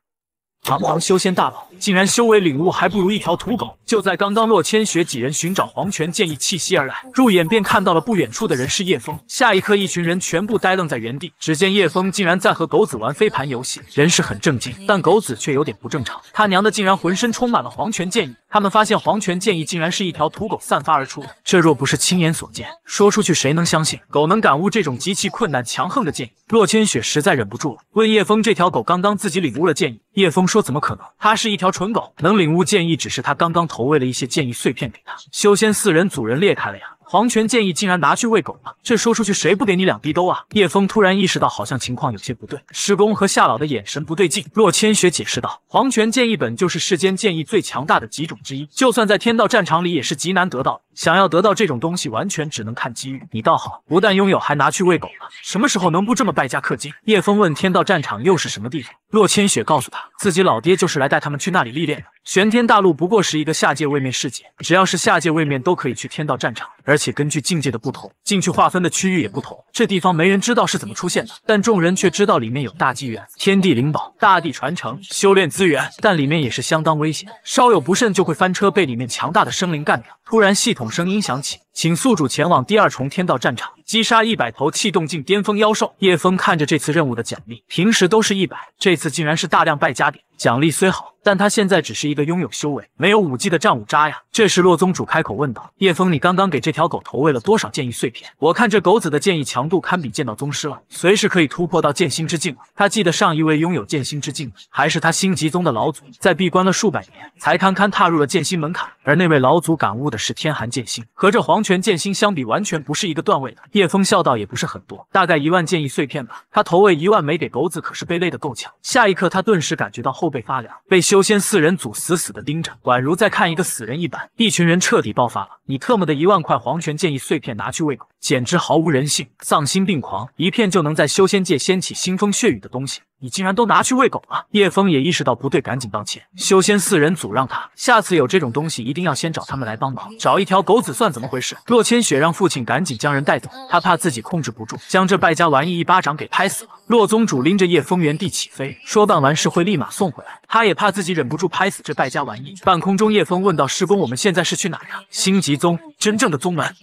堂堂修仙大佬。竟然修为领悟还不如一条土狗！就在刚刚，洛千雪几人寻找黄泉剑意气息而来，入眼便看到了不远处的人是叶枫。下一刻，一群人全部呆愣在原地。只见叶枫竟然在和狗子玩飞盘游戏，人是很正经，但狗子却有点不正常。他娘的，竟然浑身充满了黄泉剑意！他们发现黄泉剑意竟然是一条土狗散发而出的，这若不是亲眼所见，说出去谁能相信狗能感悟这种极其困难、强横的剑意？洛千雪实在忍不住了，问叶枫：“这条狗刚刚自己领悟了剑意？”叶枫说：“怎么可能？它是一条……”蠢狗能领悟剑意，只是他刚刚投喂了一些剑意碎片给他。修仙四人组人裂开了呀！黄泉剑意竟然拿去喂狗了，这说出去谁不给你两滴兜啊？叶枫突然意识到，好像情况有些不对。师公和夏老的眼神不对劲。洛千雪解释道：“黄泉剑意本就是世间剑意最强大的几种之一，就算在天道战场里也是极难得到。想要得到这种东西，完全只能看机遇。你倒好，不但拥有，还拿去喂狗了。什么时候能不这么败家氪金？”叶枫问：“天道战场又是什么地方？”洛千雪告诉他自己老爹就是来带他们去那里历练的。玄天大陆不过是一个下界位面世界，只要是下界位面都可以去天道战场，而。且根据境界的不同，进去划分的区域也不同。这地方没人知道是怎么出现的，但众人却知道里面有大机缘、天地灵宝、大地传承、修炼资源，但里面也是相当危险，稍有不慎就会翻车，被里面强大的生灵干掉。突然，系统声音响起，请宿主前往第二重天道战场，击杀一百头气动境巅峰妖兽。叶峰看着这次任务的奖励，平时都是一百，这次竟然是大量败家点。奖励虽好，但他现在只是一个拥有修为没有武技的战武渣呀。这时洛宗主开口问道：“叶峰，你刚刚给这条狗投喂了多少剑意碎片？我看这狗子的剑意强度堪比剑道宗师了，随时可以突破到剑心之境了。他记得上一位拥有剑心之境的还是他星极宗的老祖，在闭关了数百年才堪堪踏入了剑心门槛。而那位老祖感悟的是天寒剑心，和这黄泉剑心相比，完全不是一个段位的。”叶峰笑道：“也不是很多，大概一万剑意碎片吧。他投喂一万枚给狗子，可是被累得够呛。下一刻，他顿时感觉到后。”背发凉，被修仙四人组死死的盯着，宛如在看一个死人一般。一群人彻底爆发了，你特么的一万块黄泉剑意碎片拿去喂狗！简直毫无人性，丧心病狂！一片就能在修仙界掀起腥风血雨的东西，你竟然都拿去喂狗了！叶峰也意识到不对，赶紧道歉。修仙四人阻让他下次有这种东西一定要先找他们来帮忙。找一条狗子算怎么回事？洛千雪让父亲赶紧将人带走，他怕自己控制不住，将这败家玩意一巴掌给拍死了。洛宗主拎着叶峰原地起飞，说办完事会立马送回来。他也怕自己忍不住拍死这败家玩意。半空中，叶峰问道：“师公，我们现在是去哪呀？”星极宗，真正的宗门。